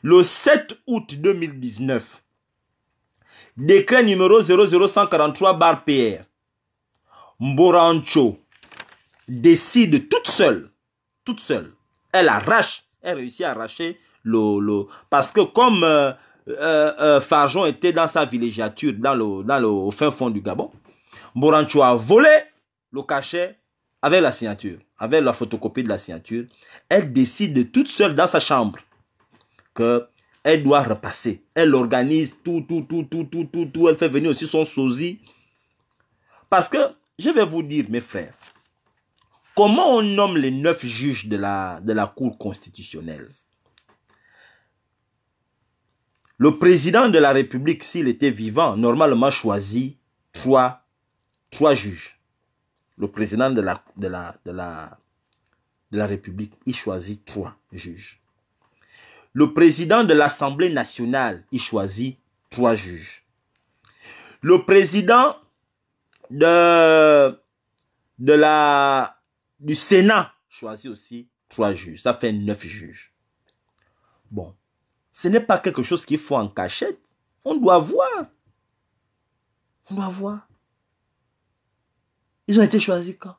Le 7 août 2019, décret numéro 00143 bar PR, Mborancho décide toute seule, toute seule, elle arrache elle réussit à arracher le... Parce que comme euh, euh, euh Farjon était dans sa villégiature, dans le, dans le au fin fond du Gabon, Morancho a volé le cachet avec la signature, avec la photocopie de la signature. Elle décide toute seule dans sa chambre que elle doit repasser. Elle organise tout, tout, tout, tout, tout, tout, tout. Elle fait venir aussi son sosie. Parce que, je vais vous dire, mes frères, Comment on nomme les neuf juges de la, de la Cour constitutionnelle Le président de la République, s'il était vivant, normalement choisit trois, juges. Le président de la, de la, de la, de la République, il choisit trois juges. Le président de l'Assemblée nationale, il choisit trois juges. Le président de, de la du Sénat choisit aussi trois juges. Ça fait neuf juges. Bon, ce n'est pas quelque chose qu'il faut en cachette. On doit voir. On doit voir. Ils ont été choisis quand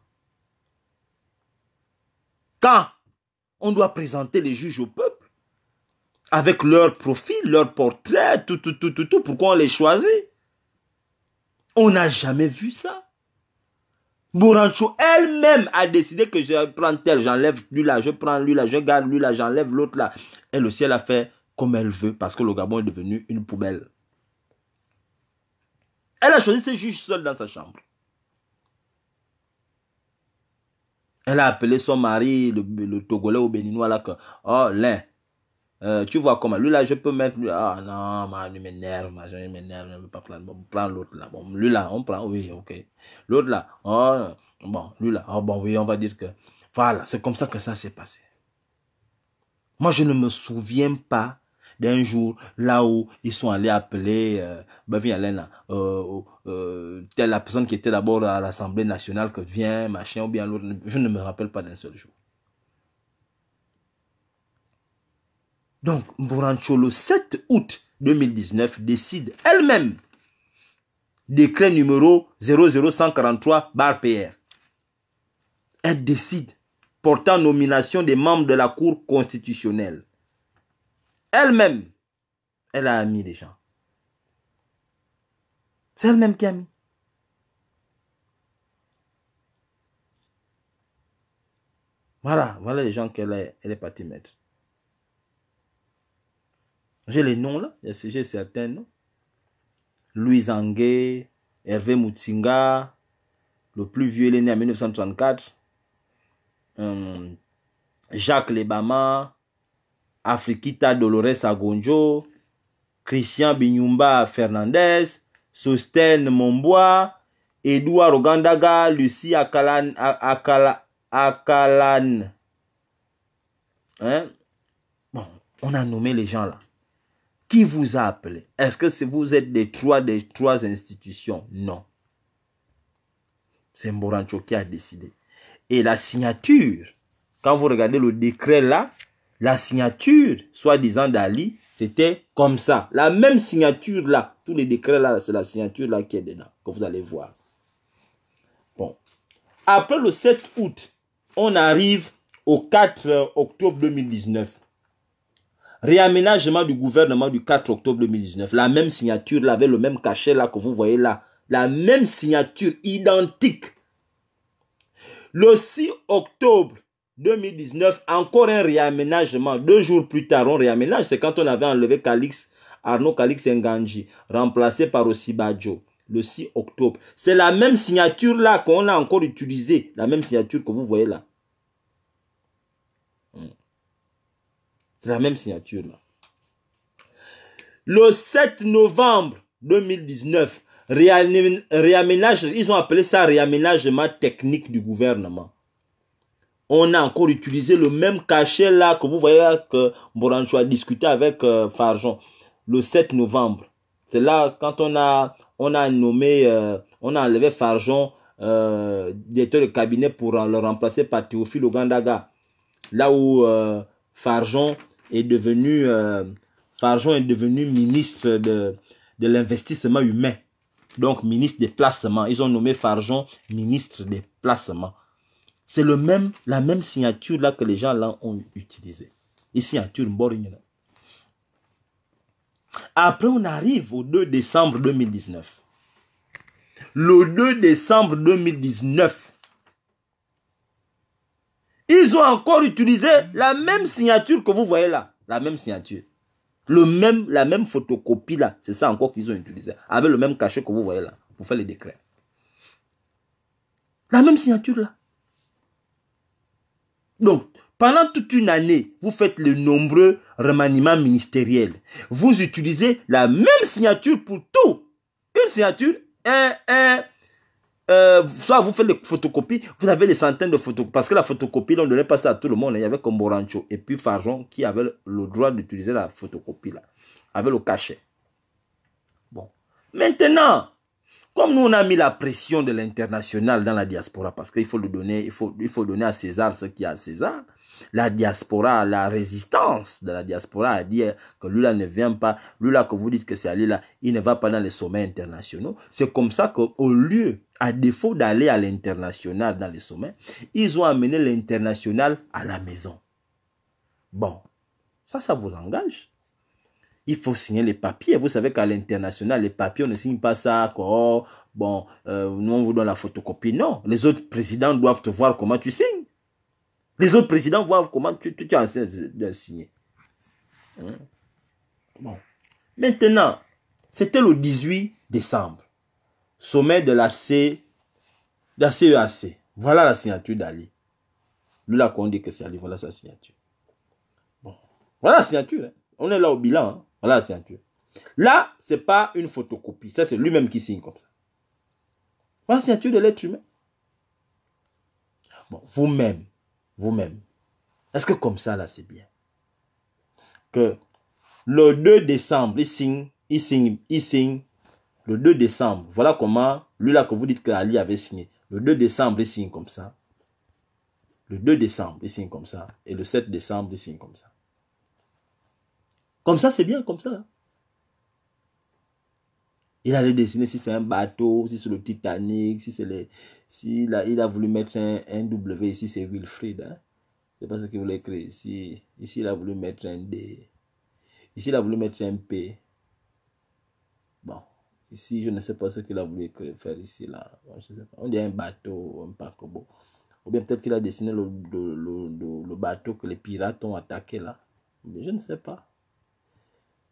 Quand on doit présenter les juges au peuple avec leur profil, leur portrait, tout, tout, tout, tout, tout. Pourquoi on les choisit On n'a jamais vu ça. Bouranchou elle-même a décidé que je prends tel, j'enlève lui là, je prends lui là, je garde lui là, j'enlève l'autre là. Et le ciel a fait comme elle veut parce que le Gabon est devenu une poubelle. Elle a choisi ses juges seul dans sa chambre. Elle a appelé son mari, le, le Togolais ou Béninois là, que, oh, l'un, euh, tu vois comment lui là je peux mettre ah non ma lui m'énerve ma lui m'énerve je ne veux pas prendre bon prend l'autre là bon lui là on prend oui ok l'autre là oh bon lui là oh bon oui on va dire que voilà c'est comme ça que ça s'est passé moi je ne me souviens pas d'un jour là où ils sont allés appeler euh, ben viens là euh, euh, telle la personne qui était d'abord à l'Assemblée nationale que vient machin ou bien l'autre je ne me rappelle pas d'un seul jour Donc, Mbourancholo, le 7 août 2019, décide elle-même, décret numéro 00143-PR. Elle décide portant nomination des membres de la Cour constitutionnelle. Elle-même, elle a mis les gens. C'est elle-même qui a mis. Voilà, voilà les gens qu'elle est, elle est partie mettre. J'ai les noms là, j'ai certains noms. Louis Anguet, Hervé Moutinga, le plus vieux, il est né en 1934. Euh, Jacques Lebama, Afriquita Dolores Agonjo, Christian Binyumba Fernandez, Sosten Mombois, Edouard Ogandaga, Lucie Akalan, hein? Bon, on a nommé les gens là. Qui vous a appelé Est-ce que vous êtes des trois, des trois institutions Non. C'est Morancho qui a décidé. Et la signature, quand vous regardez le décret là, la signature, soi-disant d'Ali, c'était comme ça. La même signature là, tous les décrets là, c'est la signature là qui est dedans, que vous allez voir. Bon. Après le 7 août, on arrive au 4 octobre 2019. Réaménagement du gouvernement du 4 octobre 2019. La même signature, là, avec le même cachet là que vous voyez là. La même signature identique. Le 6 octobre 2019, encore un réaménagement. Deux jours plus tard, on réaménage. C'est quand on avait enlevé Calix, Arnaud Kalix Nganji, remplacé par Osibajo le 6 octobre. C'est la même signature là qu'on a encore utilisée. La même signature que vous voyez là. C'est la même signature Le 7 novembre 2019, réaménage, ils ont appelé ça réaménagement technique du gouvernement. On a encore utilisé le même cachet là que vous voyez que Boranjo a discuté avec euh, Farjon le 7 novembre. C'est là quand on a on a nommé euh, on a enlevé Farjon euh, directeur de cabinet pour le remplacer par Théophile Ogandaga. Là où euh, Farjon est devenu, euh, Farjon est devenu ministre de, l'investissement humain. Donc, ministre des placements. Ils ont nommé Farjon ministre des placements. C'est le même, la même signature là que les gens là ont utilisée. ici signature Après, on arrive au 2 décembre 2019. Le 2 décembre 2019, ils ont encore utilisé la même signature que vous voyez là. La même signature. Le même, la même photocopie là. C'est ça encore qu'ils ont utilisé. Avec le même cachet que vous voyez là. Pour faire les décrets. La même signature là. Donc, pendant toute une année, vous faites les nombreux remaniements ministériels. Vous utilisez la même signature pour tout. Une signature un, un... Euh, soit vous faites les photocopies, vous avez les centaines de photocopies, parce que la photocopie, on ne donnait pas ça à tout le monde. Hein. Il y avait comme Morancho et puis Farjon qui avait le droit d'utiliser la photocopie, là, avec le cachet. Bon. Maintenant, comme nous, on a mis la pression de l'international dans la diaspora, parce qu'il faut le donner, il faut, il faut donner à César ce qu'il y a à César, la diaspora, la résistance de la diaspora à dire que Lula ne vient pas, Lula que vous dites que c'est à lui-là, il ne va pas dans les sommets internationaux. C'est comme ça qu'au lieu, à défaut d'aller à l'international dans les sommets, ils ont amené l'international à la maison. Bon, ça, ça vous engage. Il faut signer les papiers. Vous savez qu'à l'international, les papiers, on ne signe pas ça. Quoi, oh, bon, euh, nous, on vous donne la photocopie. Non, les autres présidents doivent te voir comment tu signes. Les autres présidents voient comment tu, tu, tu as signé. Hein? Bon. Maintenant, c'était le 18 décembre. Sommet de la, C, de CEAC. E voilà la signature d'Ali. Lui, là, qu'on dit que c'est Ali, voilà sa signature. Bon. Voilà la signature. Hein. On est là au bilan. Hein. Voilà la signature. Là, ce n'est pas une photocopie. Ça, c'est lui-même qui signe comme ça. Voilà la signature de l'être humain. Bon, vous-même, vous-même. Est-ce que comme ça, là, c'est bien Que le 2 décembre, il signe, il signe, il signe. Le 2 décembre, voilà comment, lui là que vous dites que Ali avait signé. Le 2 décembre, il signe comme ça. Le 2 décembre, il signe comme ça. Et le 7 décembre, il signe comme ça. Comme ça, c'est bien, comme ça. Il allait dessiner si c'est un bateau, si c'est le Titanic, si c'est les, s'il a, il a voulu mettre un, W ici, c'est Wilfried. Hein? C'est pas ce qu'il voulait créer ici. Ici, il a voulu mettre un D. Ici, il a voulu mettre un P. Bon. Ici, je ne sais pas ce qu'il a voulu faire ici, là. sais pas. On dirait un bateau, un paquebot. Ou bien peut-être qu'il a dessiné le, le, le, bateau que les pirates ont attaqué, là. Mais je ne sais pas.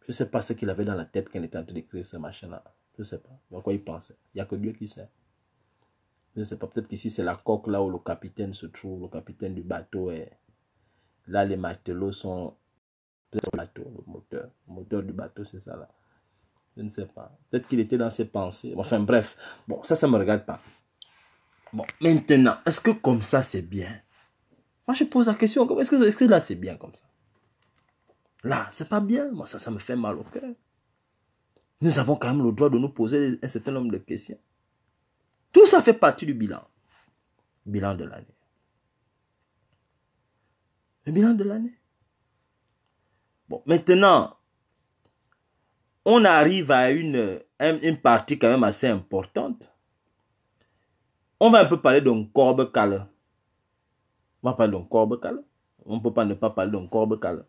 Je ne sais pas ce qu'il avait dans la tête quand il était en train d'écrire ce machin-là. Je ne sais pas. Donc, quoi il pensait Il n'y a que Dieu qui sait. Je sais pas, peut-être qu'ici c'est la coque là où le capitaine se trouve, le capitaine du bateau est. Là, les matelots sont le bateau, le moteur. Le moteur du bateau, c'est ça là. Je ne sais pas. Peut-être qu'il était dans ses pensées. Enfin bref, bon, ça, ça ne me regarde pas. Bon, maintenant, est-ce que comme ça c'est bien Moi je pose la question, est-ce que, là c'est bien comme ça Là, c'est pas bien. Moi ça, ça me fait mal au cœur. Nous avons quand même le droit de nous poser un certain nombre de questions. Tout ça fait partie du bilan. Bilan de l'année. Le bilan de l'année. Bon, maintenant, on arrive à une, une partie quand même assez importante. On va un peu parler d'un corbe cale. On va parler d'un corbe cale. On ne peut pas ne pas parler d'un corbe cale.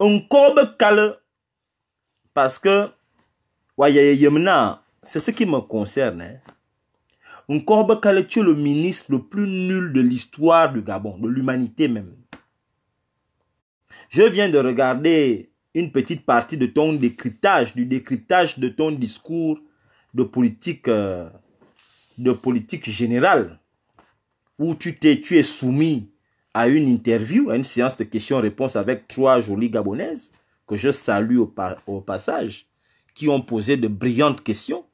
Un corbe cale, parce que, ouais, maintenant c'est ce qui me concerne. Un hein. corbeau tu le ministre le plus nul de l'histoire du Gabon, de l'humanité même. Je viens de regarder une petite partie de ton décryptage, du décryptage de ton discours de politique, euh, de politique générale, où tu, tu es soumis à une interview, à une séance de questions-réponses avec trois jolies Gabonaises, que je salue au passage, qui ont posé de brillantes questions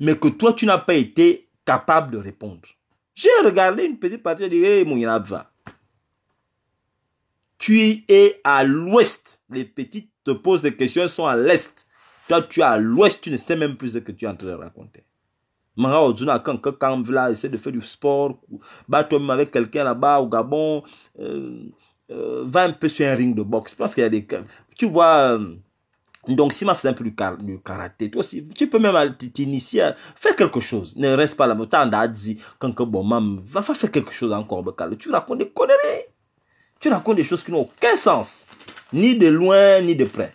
mais que toi, tu n'as pas été capable de répondre. J'ai regardé une petite partie, j'ai dit, hé, hey, mon tu es à l'ouest. Les petites te posent des questions, elles sont à l'est. Toi, tu es à l'ouest, tu ne sais même plus ce que tu es en train de raconter. Mara Ozuna, quand es là, essaie de faire du sport, bat toi avec quelqu'un là-bas au Gabon, euh, euh, va un peu sur un ring de boxe. Parce qu'il y a des. Tu vois. Euh, donc, si ma fait un peu du, karaté, toi aussi, tu peux même t'initier, faire quelque chose. Ne reste pas là, tu t'as dit, quand que bon, maman, va faire quelque chose encore, Tu racontes des conneries. Tu racontes des choses qui n'ont aucun sens. Ni de loin, ni de près.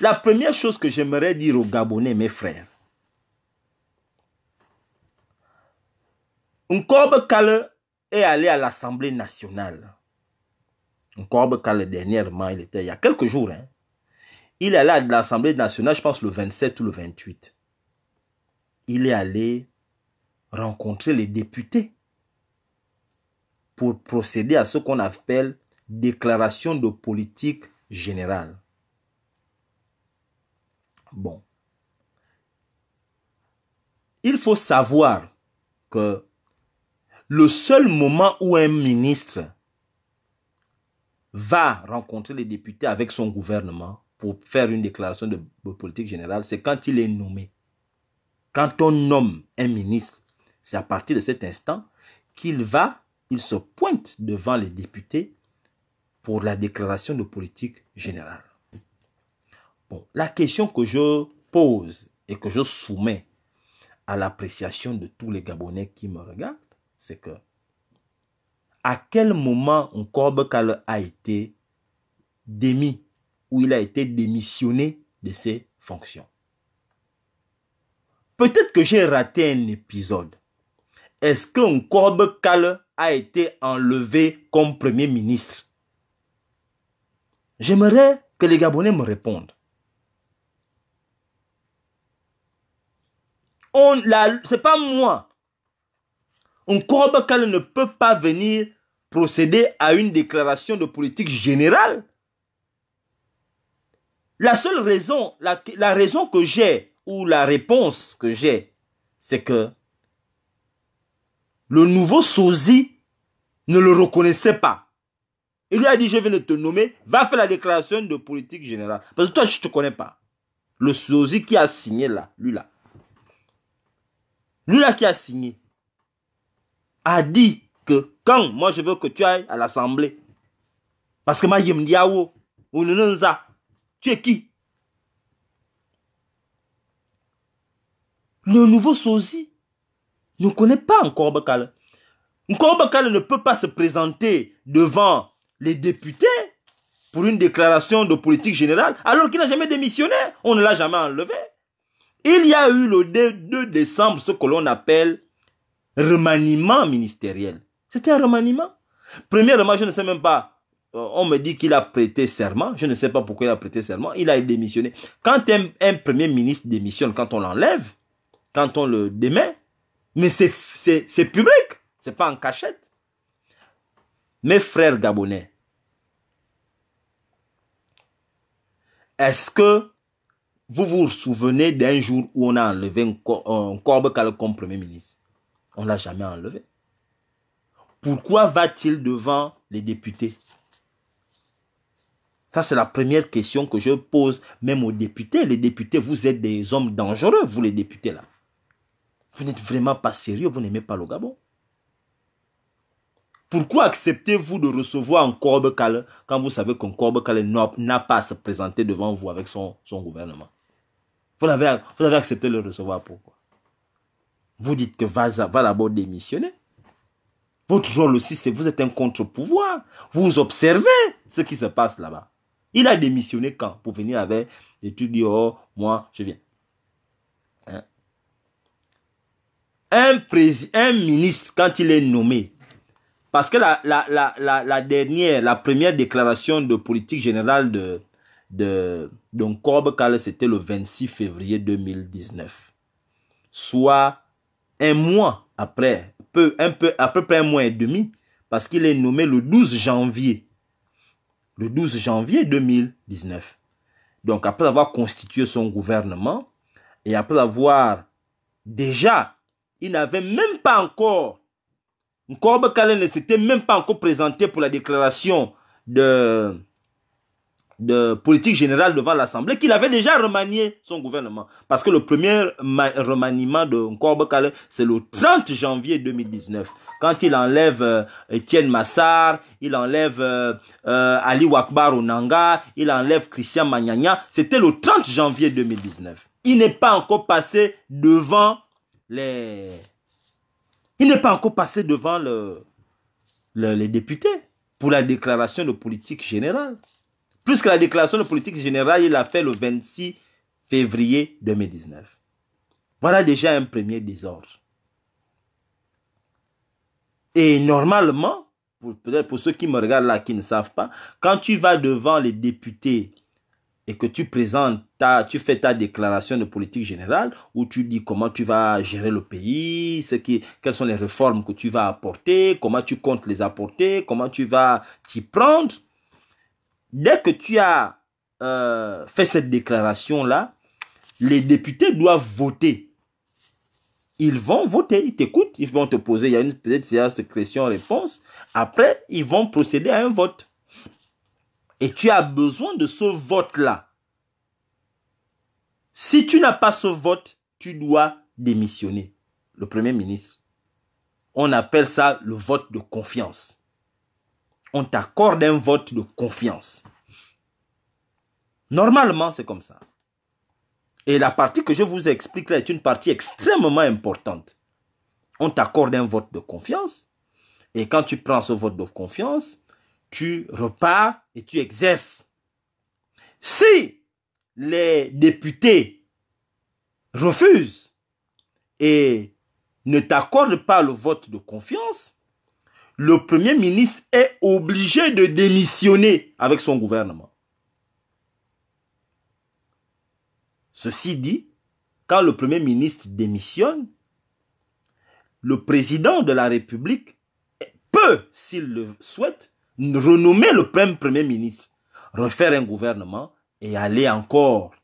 La première chose que j'aimerais dire aux Gabonais, mes frères, un Kale est allé à l'Assemblée nationale. Un Kale, dernièrement, il était il y a quelques jours, hein, il est allé à l'Assemblée nationale, je pense, le 27 ou le 28. Il est allé rencontrer les députés pour procéder à ce qu'on appelle déclaration de politique générale. Bon. Il faut savoir que le seul moment où un ministre va rencontrer les députés avec son gouvernement, pour faire une déclaration de, politique générale, c'est quand il est nommé. Quand on nomme un ministre, c'est à partir de cet instant qu'il va, il se pointe devant les députés pour la déclaration de politique générale. Bon, la question que je pose et que je soumets à l'appréciation de tous les Gabonais qui me regardent, c'est que à quel moment Nkorbe Kale a été démis où il a été démissionné de ses fonctions. Peut-être que j'ai raté un épisode. Est-ce qu'un corbe cal a été enlevé comme Premier ministre J'aimerais que les Gabonais me répondent. On c'est pas moi. corbe Kale ne peut pas venir procéder à une déclaration de politique générale la seule raison, la, raison que j'ai ou la réponse que j'ai, c'est que le nouveau Sozi ne le reconnaissait pas. Il lui a dit, je viens de te nommer, va faire la déclaration de politique générale. Parce que toi, je ne te connais pas. Le Sozi qui a signé là, lui là. Lui là qui a signé a dit que quand moi je veux que tu ailles à l'assemblée, parce que ma yemdiawo, ou tu es qui Le nouveau sosie ne connaît pas encore Bakal. Encore ne peut pas se présenter devant les députés pour une déclaration de politique générale alors qu'il n'a jamais démissionné. On ne l'a jamais enlevé. Il y a eu le 2 décembre ce que l'on appelle remaniement ministériel. C'était un remaniement. Premièrement, je ne sais même pas euh, on me dit qu'il a prêté serment. Je ne sais pas pourquoi il a prêté serment. Il a démissionné. Quand un, premier ministre démissionne, quand on l'enlève, quand on le démet, mais c'est, c'est, ce public. C'est pas en cachette. Mes frères gabonais, est-ce que vous vous souvenez d'un jour où on a enlevé un, corbeau comme premier ministre On l'a jamais enlevé. Pourquoi va-t-il devant les députés ça, c'est la première question que je pose même aux députés. Les députés, vous êtes des hommes dangereux, vous les députés là. Vous n'êtes vraiment pas sérieux, vous n'aimez pas le Gabon. Pourquoi acceptez-vous de recevoir un corbe quand vous savez qu'un corbe n'a pas à se présenter devant vous avec son, gouvernement vous avez, accepté de le recevoir pourquoi Vous dites que va, va d'abord démissionner. Votre rôle aussi, c'est vous êtes un contre-pouvoir. Vous observez ce qui se passe là-bas. Il a démissionné quand Pour venir avec, et tu dis, oh, moi, je viens. Hein? Un, un ministre, quand il est nommé, parce que la, dernière, la première déclaration de politique générale de, de, Corbe, c'était le 26 février 2019. Soit un mois après, peu, un peu, à peu près un mois et demi, parce qu'il est nommé le 12 janvier le 12 janvier 2019. Donc après avoir constitué son gouvernement et après avoir déjà, il n'avait même pas encore, Nkobe Kale ne s'était même pas encore présenté pour la déclaration de, de politique générale devant l'Assemblée qu'il avait déjà remanié son gouvernement. Parce que le premier remaniement de Nkorbe c'est le 30 janvier 2019. Quand il enlève euh, Etienne Étienne Massar, il enlève euh, euh, Ali Wakbar Onanga, il enlève Christian Magnagna. C'était le 30 janvier 2019. Il n'est pas encore passé devant les... Il n'est pas encore passé devant le, les députés pour la déclaration de politique générale. Plus que la déclaration de politique générale, il l'a fait le 26 février 2019. Voilà déjà un premier désordre. Et normalement, pour ceux qui me regardent là, qui ne savent pas, quand tu vas devant les députés et que tu présentes ta, tu fais ta déclaration de politique générale où tu dis comment tu vas gérer le pays, ce qui, quelles sont les réformes que tu vas apporter, comment tu comptes les apporter, comment tu vas t'y prendre dès que tu as euh, fait cette déclaration-là, les députés doivent voter. Ils vont voter, ils t'écoutent, ils vont te poser, il y a une peut question-réponse. Après, ils vont procéder à un vote. Et tu as besoin de ce vote-là. Si tu n'as pas ce vote, tu dois démissionner. Le Premier ministre. On appelle ça le vote de confiance on t'accorde un vote de confiance. Normalement, c'est comme ça. Et la partie que je vous explique là est une partie extrêmement importante. On t'accorde un vote de confiance. Et quand tu prends ce vote de confiance, tu repars et tu exerces. Si les députés refusent et ne t'accordent pas le vote de confiance, le Premier ministre est obligé de démissionner avec son gouvernement. Ceci dit, quand le Premier ministre démissionne, le président de la République peut, s'il le souhaite, renommer le Premier ministre, refaire un gouvernement et aller encore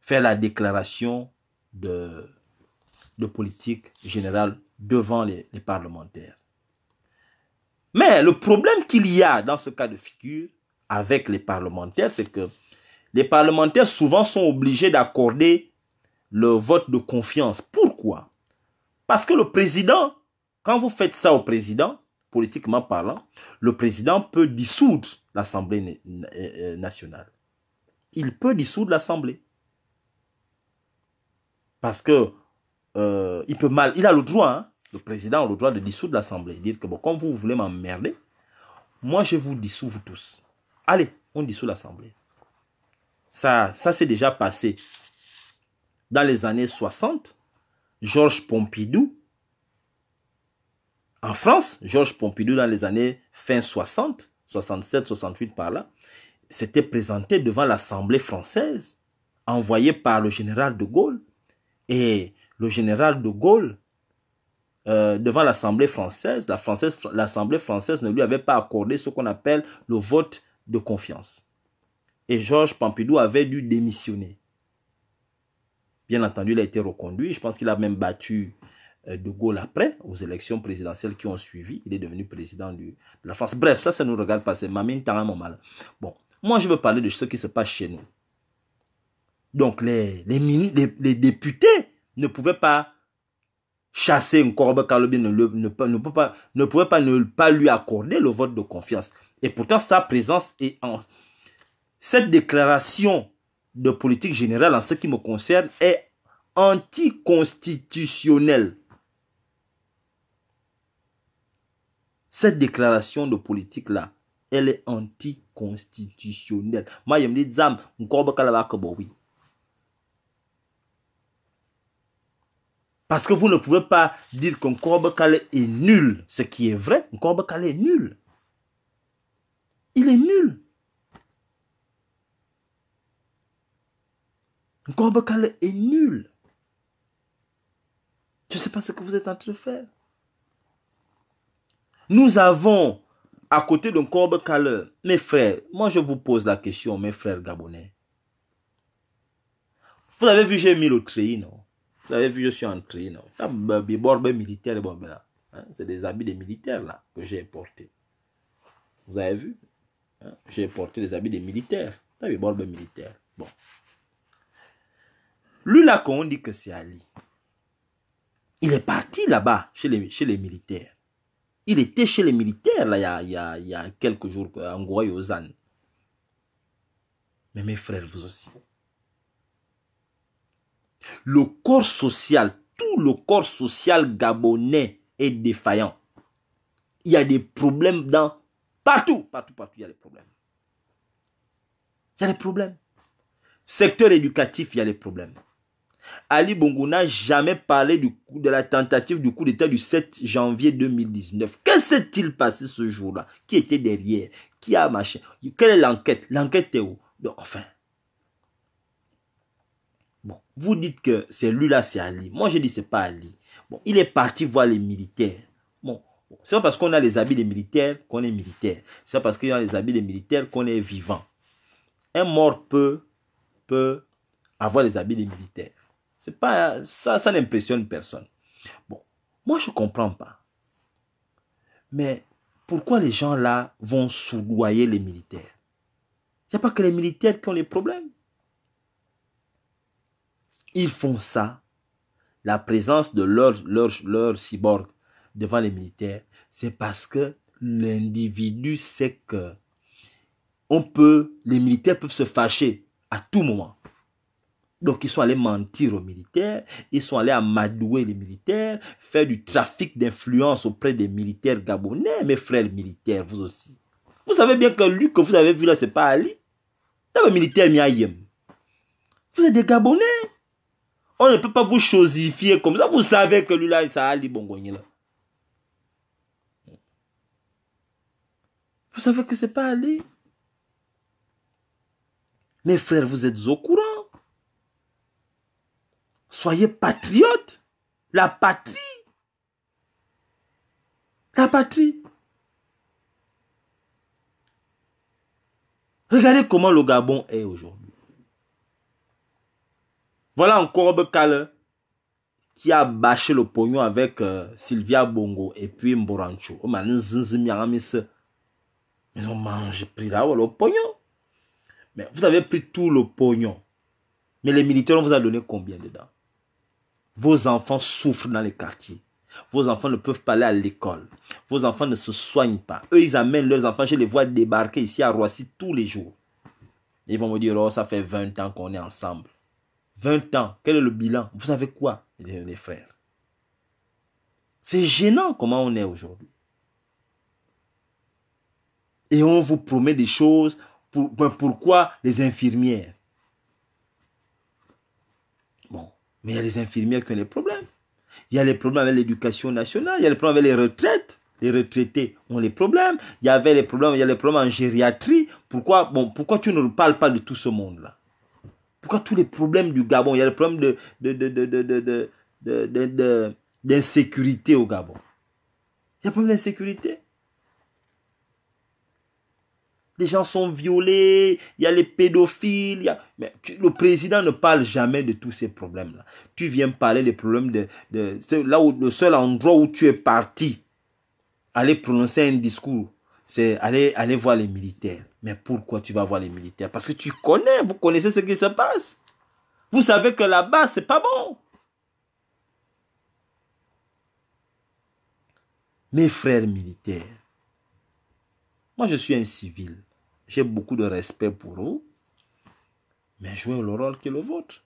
faire la déclaration de, politique générale devant les parlementaires. Mais le problème qu'il y a dans ce cas de figure avec les parlementaires, c'est que les parlementaires souvent sont obligés d'accorder le vote de confiance. Pourquoi Parce que le président, quand vous faites ça au président, politiquement parlant, le président peut dissoudre l'Assemblée euh, nationale. Il peut dissoudre l'Assemblée. Parce que euh, il peut mal, il a le droit, hein? Le président a le droit de dissoudre l'Assemblée. Dire que, bon, comme vous voulez m'emmerder, moi, je vous dissous, tous. Allez, on dissout l'Assemblée. Ça, ça s'est déjà passé dans les années 60. Georges Pompidou, en France, Georges Pompidou, dans les années fin 60, 67, 68 par là, s'était présenté devant l'Assemblée française, envoyé par le général de Gaulle. Et le général de Gaulle euh, devant l'Assemblée française, l'Assemblée française, française ne lui avait pas accordé ce qu'on appelle le vote de confiance. Et Georges Pompidou avait dû démissionner. Bien entendu, il a été reconduit. Je pense qu'il a même battu euh, de Gaulle après, aux élections présidentielles qui ont suivi. Il est devenu président de la France. Bref, ça, ça nous regarde C'est Mamine un mal. Bon, moi, je veux parler de ce qui se passe chez nous. Donc, les députés ne pouvaient pas chasser Nkorba Kalobi ne, ne, ne, peut pas, ne pourrait pas ne pas lui accorder le vote de confiance. Et pourtant, sa présence est en... Cette déclaration de politique générale en ce qui me concerne est anticonstitutionnelle. Cette déclaration de politique-là, elle est anticonstitutionnelle. Moi, je me dis, Zam, Kalobi, ah, Parce que vous ne pouvez pas dire qu'un calé est nul, ce qui est vrai. Un calé est nul. Il est nul. Un calé est nul. Je ne sais pas ce que vous êtes en train de faire. Nous avons à côté d'un corbe calé, Mes frères, moi je vous pose la question, mes frères gabonais. Vous avez vu, j'ai mis le treillis, non vous avez vu, je suis entré hein, c'est des habits des militaires là que j'ai portés. Vous avez vu hein, J'ai porté des habits des militaires. T'as militaire. Bon. Lui là, quand on dit que c'est Ali, il est parti là-bas, chez les, chez les militaires. Il était chez les militaires là, il y a, y quelques jours, en Goyosan. Mais mes frères, vous aussi. Le corps social, tout le corps social gabonais est défaillant. Il y a des problèmes dans partout, partout, partout, il y a des problèmes. Il y a des problèmes. Secteur éducatif, il y a des problèmes. Ali Bongo n'a jamais parlé du coup, de la tentative du coup d'État du 7 janvier 2019. Que s'est-il passé ce jour-là Qui était derrière Qui a marché Quelle est l'enquête L'enquête est où Enfin, Bon, vous dites que c'est là, c'est Ali. Moi, je dis c'est pas Ali. Bon, il est parti voir les militaires. Bon, c'est pas parce qu'on a les habits des militaires qu'on est militaire. C'est parce qu'on a les habits des militaires qu'on est vivant. Un mort peut, peut avoir les habits des militaires. C'est pas ça, ça n'impressionne personne. Bon, moi je comprends pas. Mais pourquoi les gens là vont soudoyer les militaires Il n'y a pas que les militaires qui ont les problèmes ils font ça, la présence de leur, leur, cyborg devant les militaires, c'est parce que l'individu sait que on peut, les militaires peuvent se fâcher à tout moment. Donc ils sont allés mentir aux militaires, ils sont allés amadouer les militaires, faire du trafic d'influence auprès des militaires gabonais, mes frères militaires, vous aussi. Vous savez bien que lui que vous avez vu là, c'est pas Ali. C'est un militaire Miaïem. Vous êtes des Gabonais. On ne peut pas vous chosifier comme ça. Vous savez que lui là, ça a Ali là. Vous savez que n'est pas Ali. Mes frères, vous êtes au courant. Soyez patriotes. La patrie. La patrie. Regardez comment le Gabon est aujourd'hui. Voilà encore Bekale qui a bâché le pognon avec euh, Sylvia Bongo et puis Mborancho. Oh, ils ont mangé, pris là, le pognon. Mais vous avez pris tout le pognon. Mais les militaires, on vous a donné combien dedans Vos enfants souffrent dans les quartiers. Vos enfants ne peuvent pas aller à l'école. Vos enfants ne se soignent pas. Eux, ils amènent leurs enfants. Je les vois débarquer ici à Roissy tous les jours. Ils vont me dire, oh, ça fait 20 ans qu'on est ensemble. 20 ans, quel est le bilan Vous savez quoi Les frères. C'est gênant comment on est aujourd'hui. Et on vous promet des choses. Pour, ben, pourquoi les infirmières Bon, mais il y a les infirmières qui ont des problèmes. Il y a les problèmes avec l'éducation nationale, il y a les problèmes avec les retraites. Les retraités ont les problèmes. Il y avait les problèmes, y a les problèmes en gériatrie. Pourquoi, bon, pourquoi tu ne parles pas de tout ce monde-là pourquoi tous les problèmes du Gabon Il y a le problème de, d'insécurité au Gabon. Il y a problème d'insécurité. Les gens sont violés, il y a les pédophiles, le président ne parle jamais de tous ces problèmes-là. Tu viens parler des problèmes de... de là où le seul endroit où tu es parti, aller prononcer un discours c'est aller, voir les militaires. Mais pourquoi tu vas voir les militaires Parce que tu connais, vous connaissez ce qui se passe. Vous savez que là-bas, c'est pas bon. Mes frères militaires, moi je suis un civil. J'ai beaucoup de respect pour vous. Mais jouez le rôle qui est le vôtre.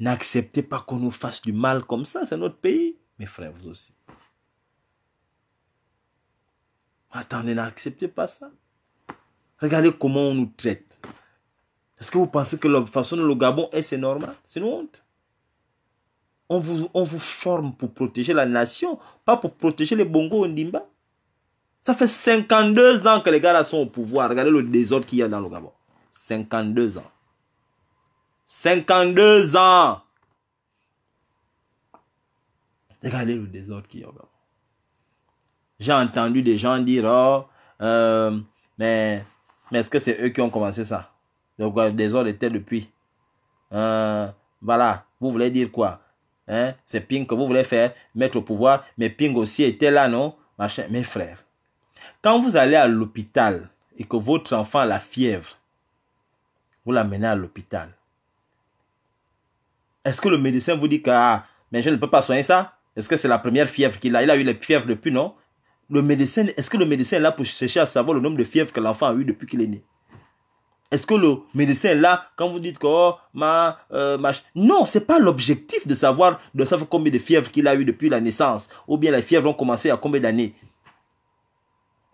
N'acceptez pas qu'on nous fasse du mal comme ça. C'est notre pays, mes frères, vous aussi. Attendez, n'acceptez pas ça. Regardez comment on nous traite. Est-ce que vous pensez que la façon dont le Gabon est, c'est normal C'est une honte. On vous, on vous forme pour protéger la nation, pas pour protéger les Bongo Ndimba. Ça fait 52 ans que les gars là sont au pouvoir. Regardez le désordre qu'il y a dans le Gabon. 52 ans. 52 ans. Regardez le désordre qu'il y a au Gabon. J'ai entendu des gens dire, oh, euh, mais, est-ce que c'est eux qui ont commencé ça Donc, des ordres étaient depuis. Euh, voilà, vous voulez dire quoi hein? C'est Ping que vous voulez faire, mettre au pouvoir, mais Ping aussi était là, non Machin. Mes frères, quand vous allez à l'hôpital et que votre enfant a la fièvre, vous l'amenez à l'hôpital. Est-ce que le médecin vous dit que ah, mais je ne peux pas soigner ça Est-ce que c'est la première fièvre qu'il a Il a eu les fièvres depuis, non le médecin, est-ce que le médecin est là pour chercher à savoir le nombre de fièvres que l'enfant a eu depuis qu'il est né Est-ce que le médecin est là quand vous dites que oh, ma, euh, non, c'est pas l'objectif de savoir de savoir combien de fièvres qu'il a eu depuis la naissance, ou bien les fièvres ont commencé à combien d'années,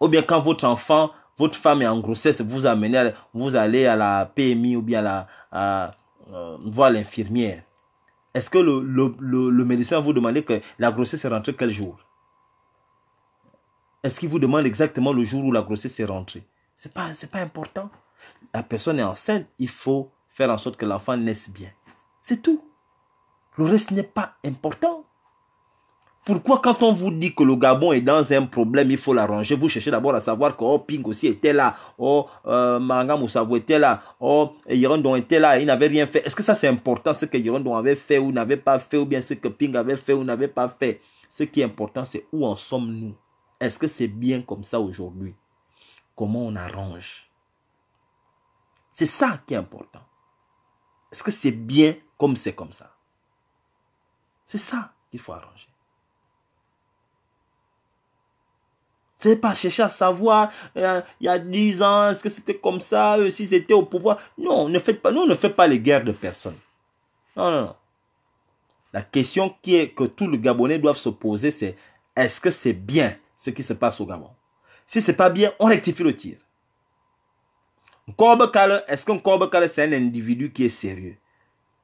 ou bien quand votre enfant, votre femme est en grossesse, vous amenez, vous allez à la PMI ou bien à la euh, voir l'infirmière. Est-ce que le, le, le, médecin vous demande que la grossesse est rentrée quel jour est-ce qu'il vous demande exactement le jour où la grossesse est rentrée Ce n'est pas, pas important. La personne est enceinte, il faut faire en sorte que l'enfant naisse bien. C'est tout. Le reste n'est pas important. Pourquoi quand on vous dit que le Gabon est dans un problème, il faut l'arranger Vous cherchez d'abord à savoir que oh, Ping aussi était là, oh, euh, Manga était là, oh, Yerondon était là, il n'avait rien fait. Est-ce que ça c'est important, ce que Yerondon avait fait ou n'avait pas fait, ou bien ce que Ping avait fait ou n'avait pas fait Ce qui est important, c'est où en sommes-nous est-ce que c'est bien comme ça aujourd'hui Comment on arrange C'est ça qui est important. Est-ce que c'est bien comme c'est comme ça C'est ça qu'il faut arranger. Ce n'est pas chercher à savoir, euh, il y a 10 ans, est-ce que c'était comme ça, euh, s'ils étaient au pouvoir. Non, ne faites pas, nous, ne fait pas les guerres de personne. Non, non, non. La question qui est, que tout le Gabonais doivent se poser, c'est est-ce que c'est bien ce qui se passe au Gabon. Si c'est pas bien, on rectifie le tir. Kale, est-ce qu'un corbeau Kale c'est un individu qui est sérieux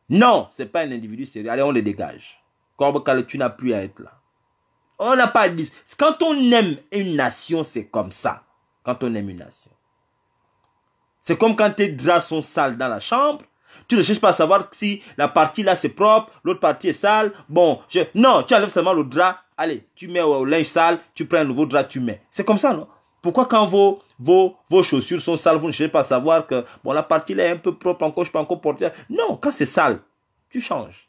Non, c'est pas un individu sérieux. Allez, on le dégage. Corbeau Kale, tu n'as plus à être là. On n'a pas dit. Quand on aime une nation, c'est comme ça. Quand on aime une nation. C'est comme quand tes draps sont sales dans la chambre. Tu ne cherches pas à savoir si la partie là c'est propre, l'autre partie est sale. Bon, non, tu enlèves seulement le drap Allez, tu mets au linge sale, tu prends un nouveau drap, tu mets. C'est comme ça, non Pourquoi quand vos, vos, vos chaussures sont sales, vous ne cherchez pas à savoir que bon, la partie là est un peu propre encore, je peux encore porter. Non, quand c'est sale, tu changes.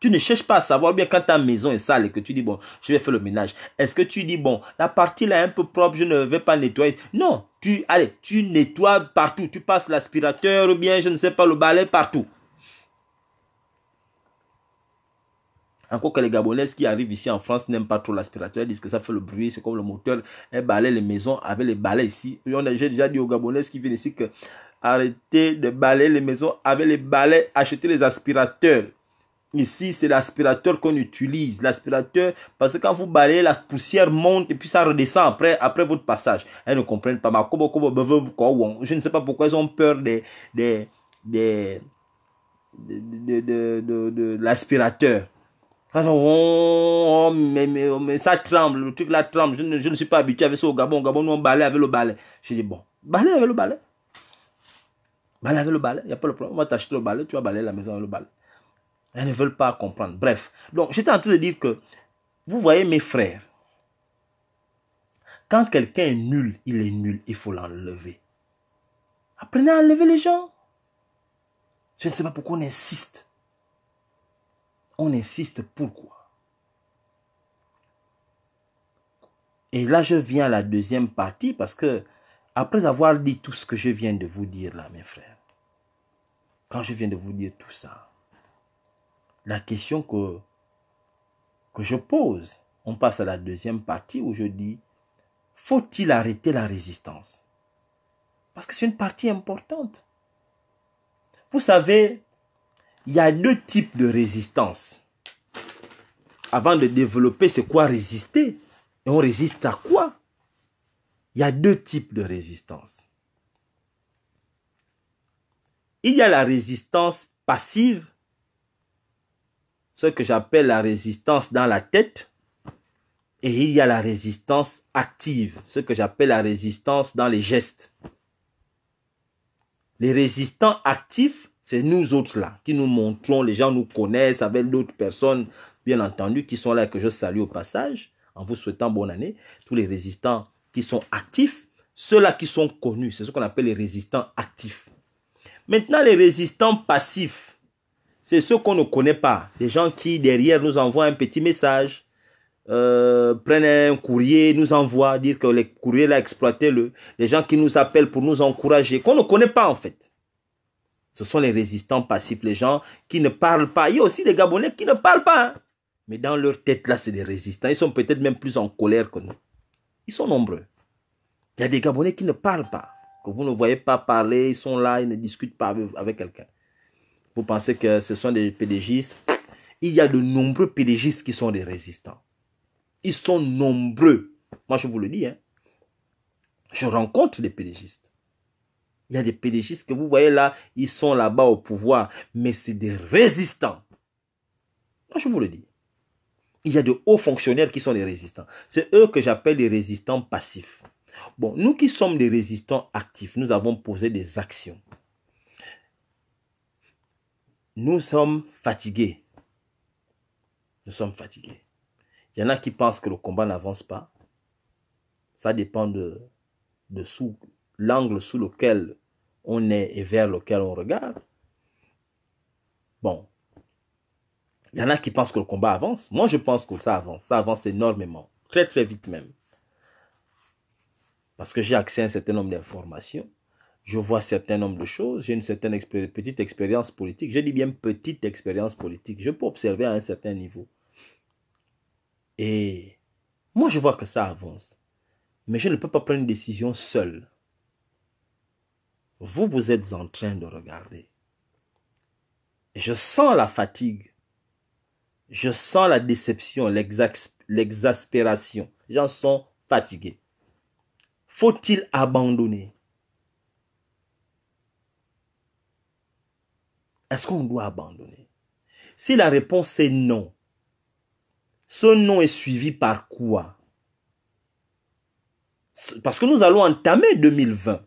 Tu ne cherches pas à savoir bien quand ta maison est sale et que tu dis, bon, je vais faire le ménage. Est-ce que tu dis, bon, la partie là est un peu propre, je ne vais pas nettoyer. Non, tu, allez, tu nettoies partout. Tu passes l'aspirateur ou bien, je ne sais pas, le balai partout. Encore que les Gabonais qui arrivent ici en France n'aiment pas trop l'aspirateur, ils disent que ça fait le bruit, c'est comme le moteur. Elles balaient les maisons avec les balais ici. J'ai déjà dit aux Gabonais qui viennent ici que arrêtez de balayer les maisons avec les balais, achetez les aspirateurs. Ici, c'est l'aspirateur qu'on utilise. L'aspirateur, parce que quand vous balayez, la poussière monte et puis ça redescend après, après votre passage. Elles ne comprennent pas. Je ne sais pas pourquoi ils ont peur des, de, de, de l'aspirateur. Oh, oh, mais, mais, oh, mais, ça tremble, le truc là tremble. Je ne, suis pas habitué avec ça au Gabon. Au Gabon, nous on balaye avec le balai. Je dis bon, balai avec le balai. Balai avec le balai, il n'y a pas de problème. On va t'acheter le balai, tu vas balayer la maison avec le balai. Elles ne veulent pas comprendre. Bref, donc j'étais en train de dire que vous voyez mes frères, quand quelqu'un est nul, il est nul, il faut l'enlever. Apprenez à enlever les gens. Je ne sais pas pourquoi on insiste. On insiste pourquoi Et là, je viens à la deuxième partie parce que, après avoir dit tout ce que je viens de vous dire là, mes frères, quand je viens de vous dire tout ça, la question que, que je pose, on passe à la deuxième partie où je dis, faut-il arrêter la résistance Parce que c'est une partie importante. Vous savez, il y a deux types de résistance. Avant de développer, c'est quoi résister Et on résiste à quoi Il y a deux types de résistance. Il y a la résistance passive, ce que j'appelle la résistance dans la tête, et il y a la résistance active, ce que j'appelle la résistance dans les gestes. Les résistants actifs c'est nous autres là qui nous montrons, les gens nous connaissent avec d'autres personnes, bien entendu, qui sont là et que je salue au passage, en vous souhaitant bonne année. Tous les résistants qui sont actifs, ceux-là qui sont connus, c'est ce qu'on appelle les résistants actifs. Maintenant, les résistants passifs, c'est ceux qu'on ne connaît pas, les gens qui derrière nous envoient un petit message, euh, prennent un courrier, nous envoient, dire que les courriers là, exploité, le Les gens qui nous appellent pour nous encourager, qu'on ne connaît pas en fait. Ce sont les résistants passifs, les gens qui ne parlent pas. Il y a aussi des Gabonais qui ne parlent pas. Hein. Mais dans leur tête, là, c'est des résistants. Ils sont peut-être même plus en colère que nous. Ils sont nombreux. Il y a des Gabonais qui ne parlent pas, que vous ne voyez pas parler. Ils sont là, ils ne discutent pas avec, quelqu'un. Vous pensez que ce sont des pédégistes Il y a de nombreux pédégistes qui sont des résistants. Ils sont nombreux. Moi, je vous le dis. Hein. Je rencontre des pédégistes. Il y a des pédéchistes que vous voyez là, ils sont là-bas au pouvoir, mais c'est des résistants. Moi, je vous le dis. Il y a de hauts fonctionnaires qui sont des résistants. C'est eux que j'appelle les résistants passifs. Bon, nous qui sommes des résistants actifs, nous avons posé des actions. Nous sommes fatigués. Nous sommes fatigués. Il y en a qui pensent que le combat n'avance pas. Ça dépend de, de sous l'angle sous lequel on est et vers lequel on regarde. Bon. Il y en a qui pensent que le combat avance. Moi, je pense que ça avance. Ça avance énormément. Très, très vite même. Parce que j'ai accès à un certain nombre d'informations. Je vois un certain nombre de choses. J'ai une certaine petite expérience politique. Je dis bien petite expérience politique. Je peux observer à un certain niveau. Et moi, je vois que ça avance. Mais je ne peux pas prendre une décision seule vous, vous êtes en train de regarder. Je sens la fatigue. Je sens la déception, l'exaspération. J'en sont fatigué. Faut-il abandonner Est-ce qu'on doit abandonner Si la réponse est non, ce non est suivi par quoi Parce que nous allons entamer 2020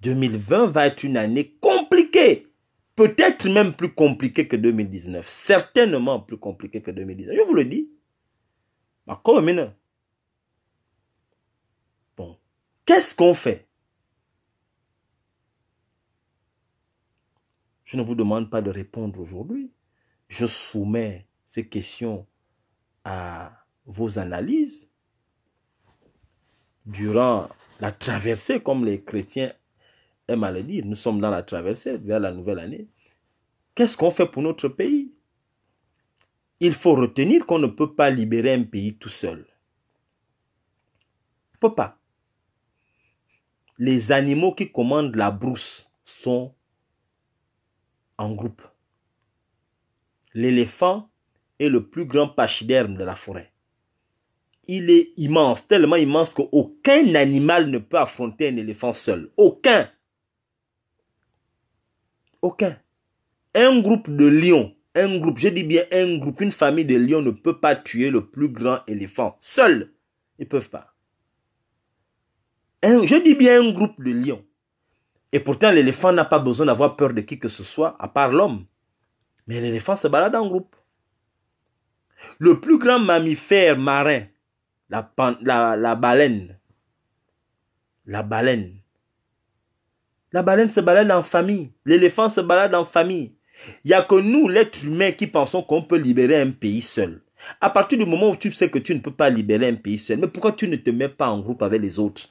2020 va être une année compliquée. Peut-être même plus compliquée que 2019. Certainement plus compliquée que 2019. Je vous le dis. Bon. Qu'est-ce qu'on fait Je ne vous demande pas de répondre aujourd'hui. Je soumets ces questions à vos analyses. Durant la traversée, comme les chrétiens elle m'a le nous sommes dans la traversée vers la nouvelle année. Qu'est-ce qu'on fait pour notre pays Il faut retenir qu'on ne peut pas libérer un pays tout seul. On ne peut pas. Les animaux qui commandent la brousse sont en groupe. L'éléphant est le plus grand pachyderme de la forêt. Il est immense, tellement immense qu'aucun animal ne peut affronter un éléphant seul. Aucun. Aucun. Un groupe de lions, un groupe, je dis bien un groupe, une famille de lions ne peut pas tuer le plus grand éléphant. Seuls, ils ne peuvent pas. je dis bien un groupe de lions. Et pourtant, l'éléphant n'a pas besoin d'avoir peur de qui que ce soit, à part l'homme. Mais l'éléphant se balade en groupe. Le plus grand mammifère marin, la, la baleine, la baleine la baleine se balade en famille. L'éléphant se balade en famille. Il n'y a que nous, l'être humain, qui pensons qu'on peut libérer un pays seul. À partir du moment où tu sais que tu ne peux pas libérer un pays seul, mais pourquoi tu ne te mets pas en groupe avec les autres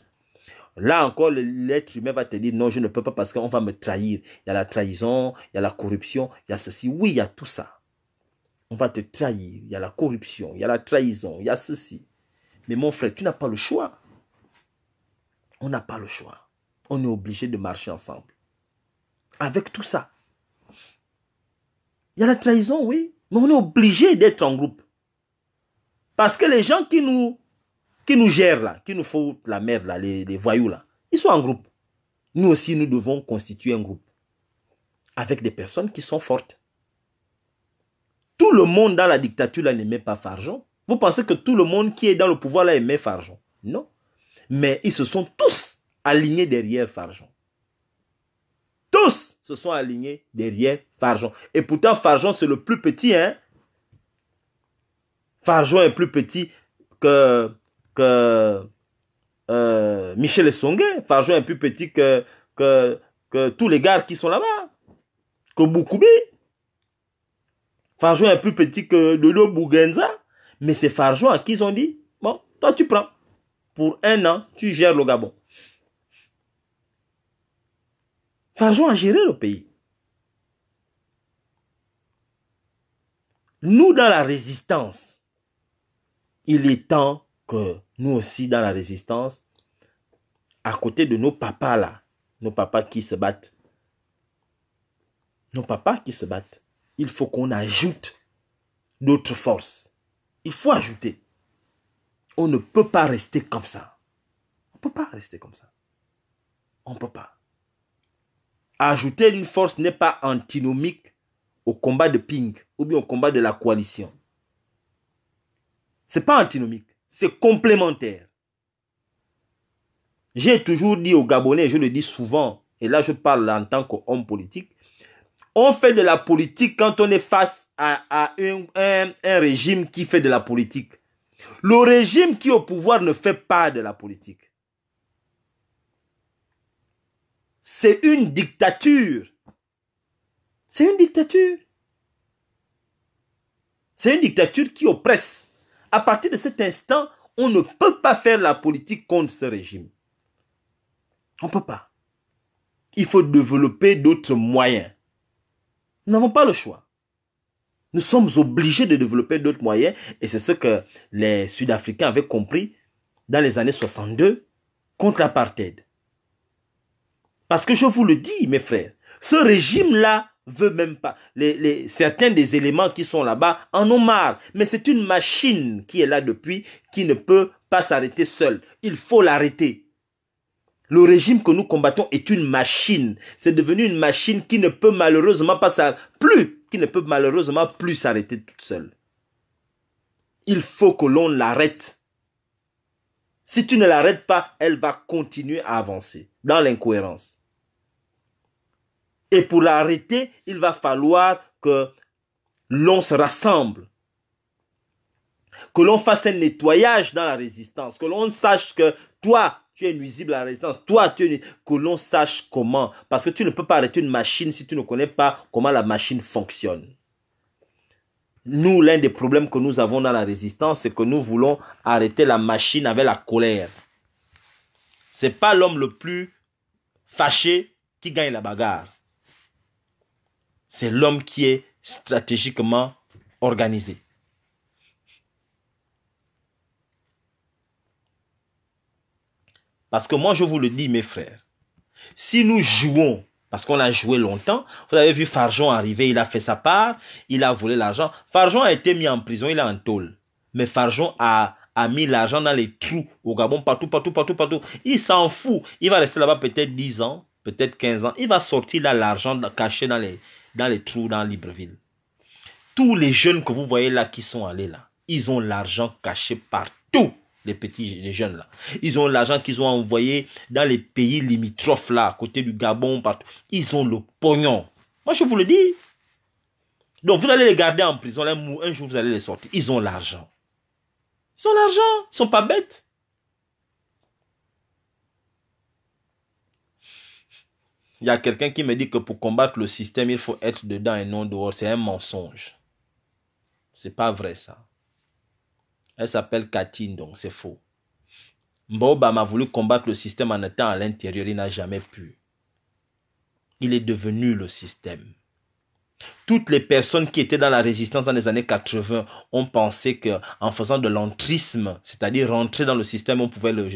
Là encore, l'être humain va te dire non, je ne peux pas parce qu'on va me trahir. Il y a la trahison, il y a la corruption, il y a ceci. Oui, il y a tout ça. On va te trahir, il y a la corruption, il y a la trahison, il y a ceci. Mais mon frère, tu n'as pas le choix. On n'a pas le choix on est obligé de marcher ensemble. Avec tout ça. Il y a la trahison, oui, mais on est obligé d'être en groupe. Parce que les gens qui nous, qui nous gèrent là, qui nous font la merde les, voyous là, ils sont en groupe. Nous aussi, nous devons constituer un groupe avec des personnes qui sont fortes. Tout le monde dans la dictature là n'aimait pas Fargeon. Vous pensez que tout le monde qui est dans le pouvoir là aimait Fargeon Non. Mais ils se sont tous alignés derrière Farjon. Tous se sont alignés derrière Farjon. Et pourtant, Farjon, c'est le plus petit. Hein? Farjon est plus petit que, que euh, Michel Essongue. Farjon est plus petit que, que, que tous les gars qui sont là-bas. Que Boukoubi. Farjon est plus petit que Dodo Bougenza. Mais c'est Farjon à qui ils ont dit, bon, toi tu prends. Pour un an, tu gères le Gabon. Faisons à gérer le pays. Nous, dans la résistance, il est temps que nous aussi, dans la résistance, à côté de nos papas là, nos papas qui se battent, nos papas qui se battent, il faut qu'on ajoute d'autres forces. Il faut ajouter. On ne peut pas rester comme ça. On ne peut pas rester comme ça. On ne peut pas. Ajouter une force n'est pas antinomique au combat de ping ou bien au combat de la coalition. C'est pas antinomique, c'est complémentaire. J'ai toujours dit aux Gabonais, je le dis souvent, et là je parle en tant qu'homme politique, on fait de la politique quand on est face à, un régime qui fait de la politique. Le régime qui est au pouvoir ne fait pas de la politique. c'est une dictature. C'est une dictature. C'est une dictature qui oppresse. À partir de cet instant, on ne peut pas faire la politique contre ce régime. On ne peut pas. Il faut développer d'autres moyens. Nous n'avons pas le choix. Nous sommes obligés de développer d'autres moyens et c'est ce que les Sud-Africains avaient compris dans les années 62 contre l'apartheid. Parce que je vous le dis, mes frères, ce régime-là veut même pas. Les, certains des éléments qui sont là-bas en ont marre. Mais c'est une machine qui est là depuis, qui ne peut pas s'arrêter seule. Il faut l'arrêter. Le régime que nous combattons est une machine. C'est devenu une machine qui ne peut malheureusement pas plus, qui ne peut malheureusement plus s'arrêter toute seule. Il faut que l'on l'arrête. Si tu ne l'arrêtes pas, elle va continuer à avancer dans l'incohérence. Et pour l'arrêter, il va falloir que l'on se rassemble, que l'on fasse un nettoyage dans la résistance, que l'on sache que toi, tu es nuisible à la résistance, toi, tu que l'on sache comment. Parce que tu ne peux pas arrêter une machine si tu ne connais pas comment la machine fonctionne nous, l'un des problèmes que nous avons dans la résistance, c'est que nous voulons arrêter la machine avec la colère. C'est pas l'homme le plus fâché qui gagne la bagarre. C'est l'homme qui est stratégiquement organisé. Parce que moi, je vous le dis, mes frères, si nous jouons parce qu'on a joué longtemps. Vous avez vu Farjon arriver, il a fait sa part, il a volé l'argent. Farjon a été mis en prison, il est en tôle. Mais Farjon a, a mis l'argent dans les trous au Gabon, partout, partout, partout, partout. Il s'en fout. Il va rester là-bas peut-être 10 ans, peut-être 15 ans. Il va sortir là l'argent caché dans les, dans les trous dans Libreville. Tous les jeunes que vous voyez là qui sont allés là, ils ont l'argent caché partout les petits, les jeunes là. Ils ont l'argent qu'ils ont envoyé dans les pays limitrophes là, à côté du Gabon, partout. Ils ont le pognon. Moi, je vous le dis. Donc, vous allez les garder en prison, un jour, vous allez les sortir. Ils ont l'argent. Ils ont l'argent. Ils sont pas bêtes. Il y a quelqu'un qui me dit que pour combattre le système, il faut être dedans et non dehors. C'est un mensonge. C'est pas vrai ça. Elle s'appelle Katine, donc c'est faux. Mboba a voulu combattre le système en étant à l'intérieur, il n'a jamais pu. Il est devenu le système. Toutes les personnes qui étaient dans la résistance dans les années 80 ont pensé que en faisant de l'entrisme, c'est-à-dire rentrer dans le système, on pouvait le,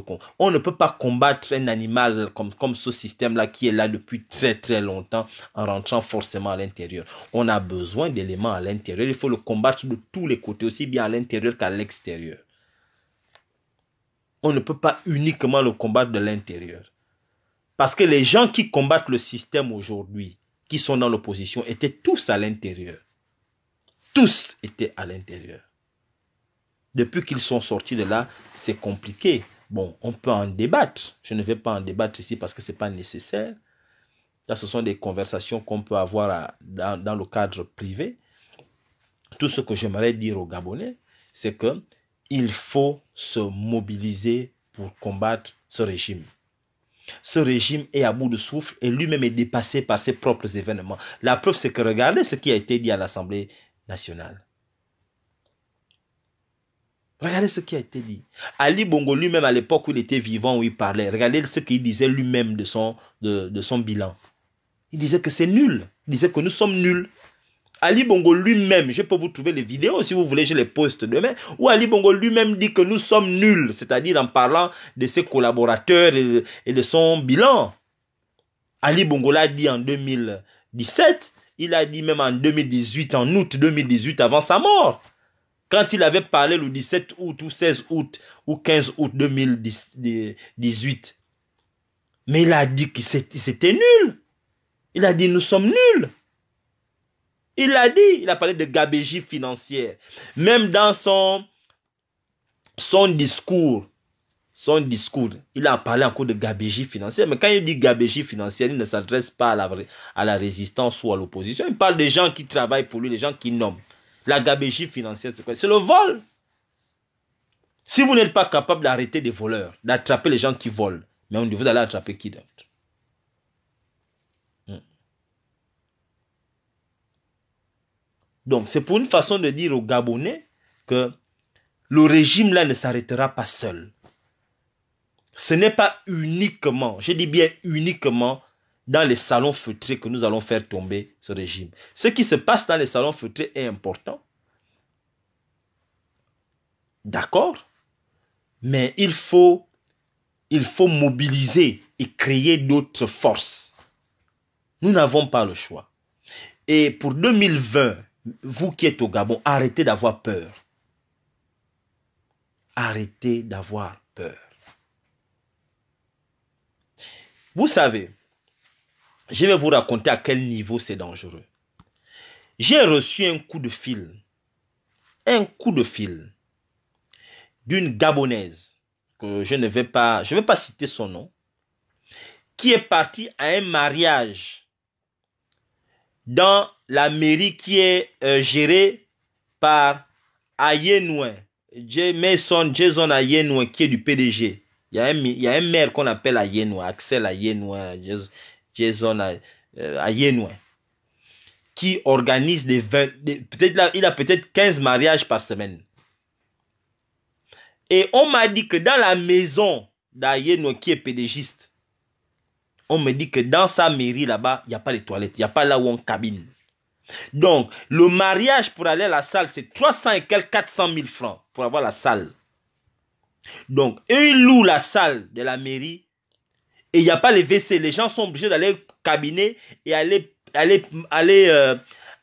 combattre. on ne peut pas combattre un animal comme comme ce système-là qui est là depuis très très longtemps en rentrant forcément à l'intérieur. On a besoin d'éléments à l'intérieur, il faut le combattre de tous les côtés aussi bien à l'intérieur qu'à l'extérieur. On ne peut pas uniquement le combattre de l'intérieur. Parce que les gens qui combattent le système aujourd'hui, qui sont dans l'opposition étaient tous à l'intérieur. Tous étaient à l'intérieur. Depuis qu'ils sont sortis de là, c'est compliqué. Bon, on peut en débattre. Je ne vais pas en débattre ici parce que ce n'est pas nécessaire. Là, ce sont des conversations qu'on peut avoir dans, dans le cadre privé. Tout ce que j'aimerais dire aux Gabonais, c'est qu'il faut se mobiliser pour combattre ce régime ce régime est à bout de souffle et lui-même est dépassé par ses propres événements. La preuve, c'est que regardez ce qui a été dit à l'Assemblée nationale. Regardez ce qui a été dit. Ali Bongo lui-même, à l'époque où il était vivant, où il parlait, regardez ce qu'il disait lui-même de son, de, de son bilan. Il disait que c'est nul. Il disait que nous sommes nuls. Ali Bongo lui-même, je peux vous trouver les vidéos si vous voulez, je les poste demain, où Ali Bongo lui-même dit que nous sommes nuls, c'est-à-dire en parlant de ses collaborateurs et, de son bilan. Ali Bongo l'a dit en 2017, il a dit même en 2018, en août 2018, avant sa mort. Quand il avait parlé le 17 août ou 16 août ou 15 août 2018. Mais il a dit que c'était nul. Il a dit nous sommes nuls. Il a dit, il a parlé de gabégie financière. Même dans son, son discours, son discours, il a parlé encore de gabégie financière. Mais quand il dit gabégie financière, il ne s'adresse pas à la, à la résistance ou à l'opposition. Il parle des gens qui travaillent pour lui, des gens qui nomment. La gabégie financière, c'est quoi C'est le vol. Si vous n'êtes pas capable d'arrêter des voleurs, d'attraper les gens qui volent, mais vous allez attraper qui d'autre Donc c'est pour une façon de dire aux Gabonais que le régime là ne s'arrêtera pas seul. Ce n'est pas uniquement, je dis bien uniquement, dans les salons feutrés que nous allons faire tomber ce régime. Ce qui se passe dans les salons feutrés est important. D'accord Mais il faut, il faut mobiliser et créer d'autres forces. Nous n'avons pas le choix. Et pour 2020, vous qui êtes au Gabon, arrêtez d'avoir peur. Arrêtez d'avoir peur. Vous savez, je vais vous raconter à quel niveau c'est dangereux. J'ai reçu un coup de fil, un coup de fil d'une Gabonaise que je ne vais pas, je vais pas citer son nom, qui est partie à un mariage dans la mairie qui est euh, gérée par Ayenouin, Mason Jason Ayenouin, qui est du PDG. Il y a un, il y a un maire qu'on appelle Ayenouin, Axel Ayenouin, Jason euh, Ayenouin, qui organise des 20, peut-être il a peut-être 15 mariages par semaine. Et on m'a dit que dans la maison d'Ayenouin, qui est PDGiste, on me dit que dans sa mairie là-bas, il n'y a pas les toilettes, il n'y a pas là où on cabine. Donc, le mariage pour aller à la salle, c'est 300 et quelques 400 000 francs pour avoir la salle. Donc, eux, ils louent la salle de la mairie et il n'y a pas les WC. Les gens sont obligés d'aller cabiner et aller, aller, aller, euh,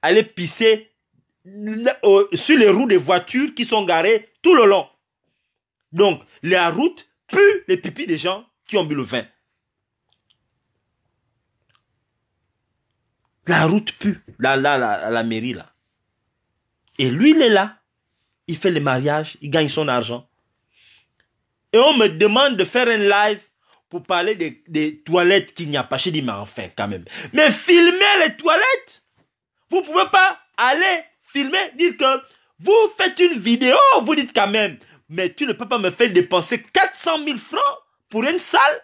aller pisser sur les roues des voitures qui sont garées tout le long. Donc, la route pue les pipis des gens qui ont bu le vin. La route pue, là, là, la mairie, là. Et lui, il est là. Il fait le mariage, il gagne son argent. Et on me demande de faire un live pour parler des, toilettes qu'il n'y a pas. Je dis, mais enfin, quand même. Mais filmer les toilettes, vous ne pouvez pas aller filmer, dire que vous faites une vidéo, vous dites quand même, mais tu ne peux pas me faire dépenser 400 000 francs pour une salle.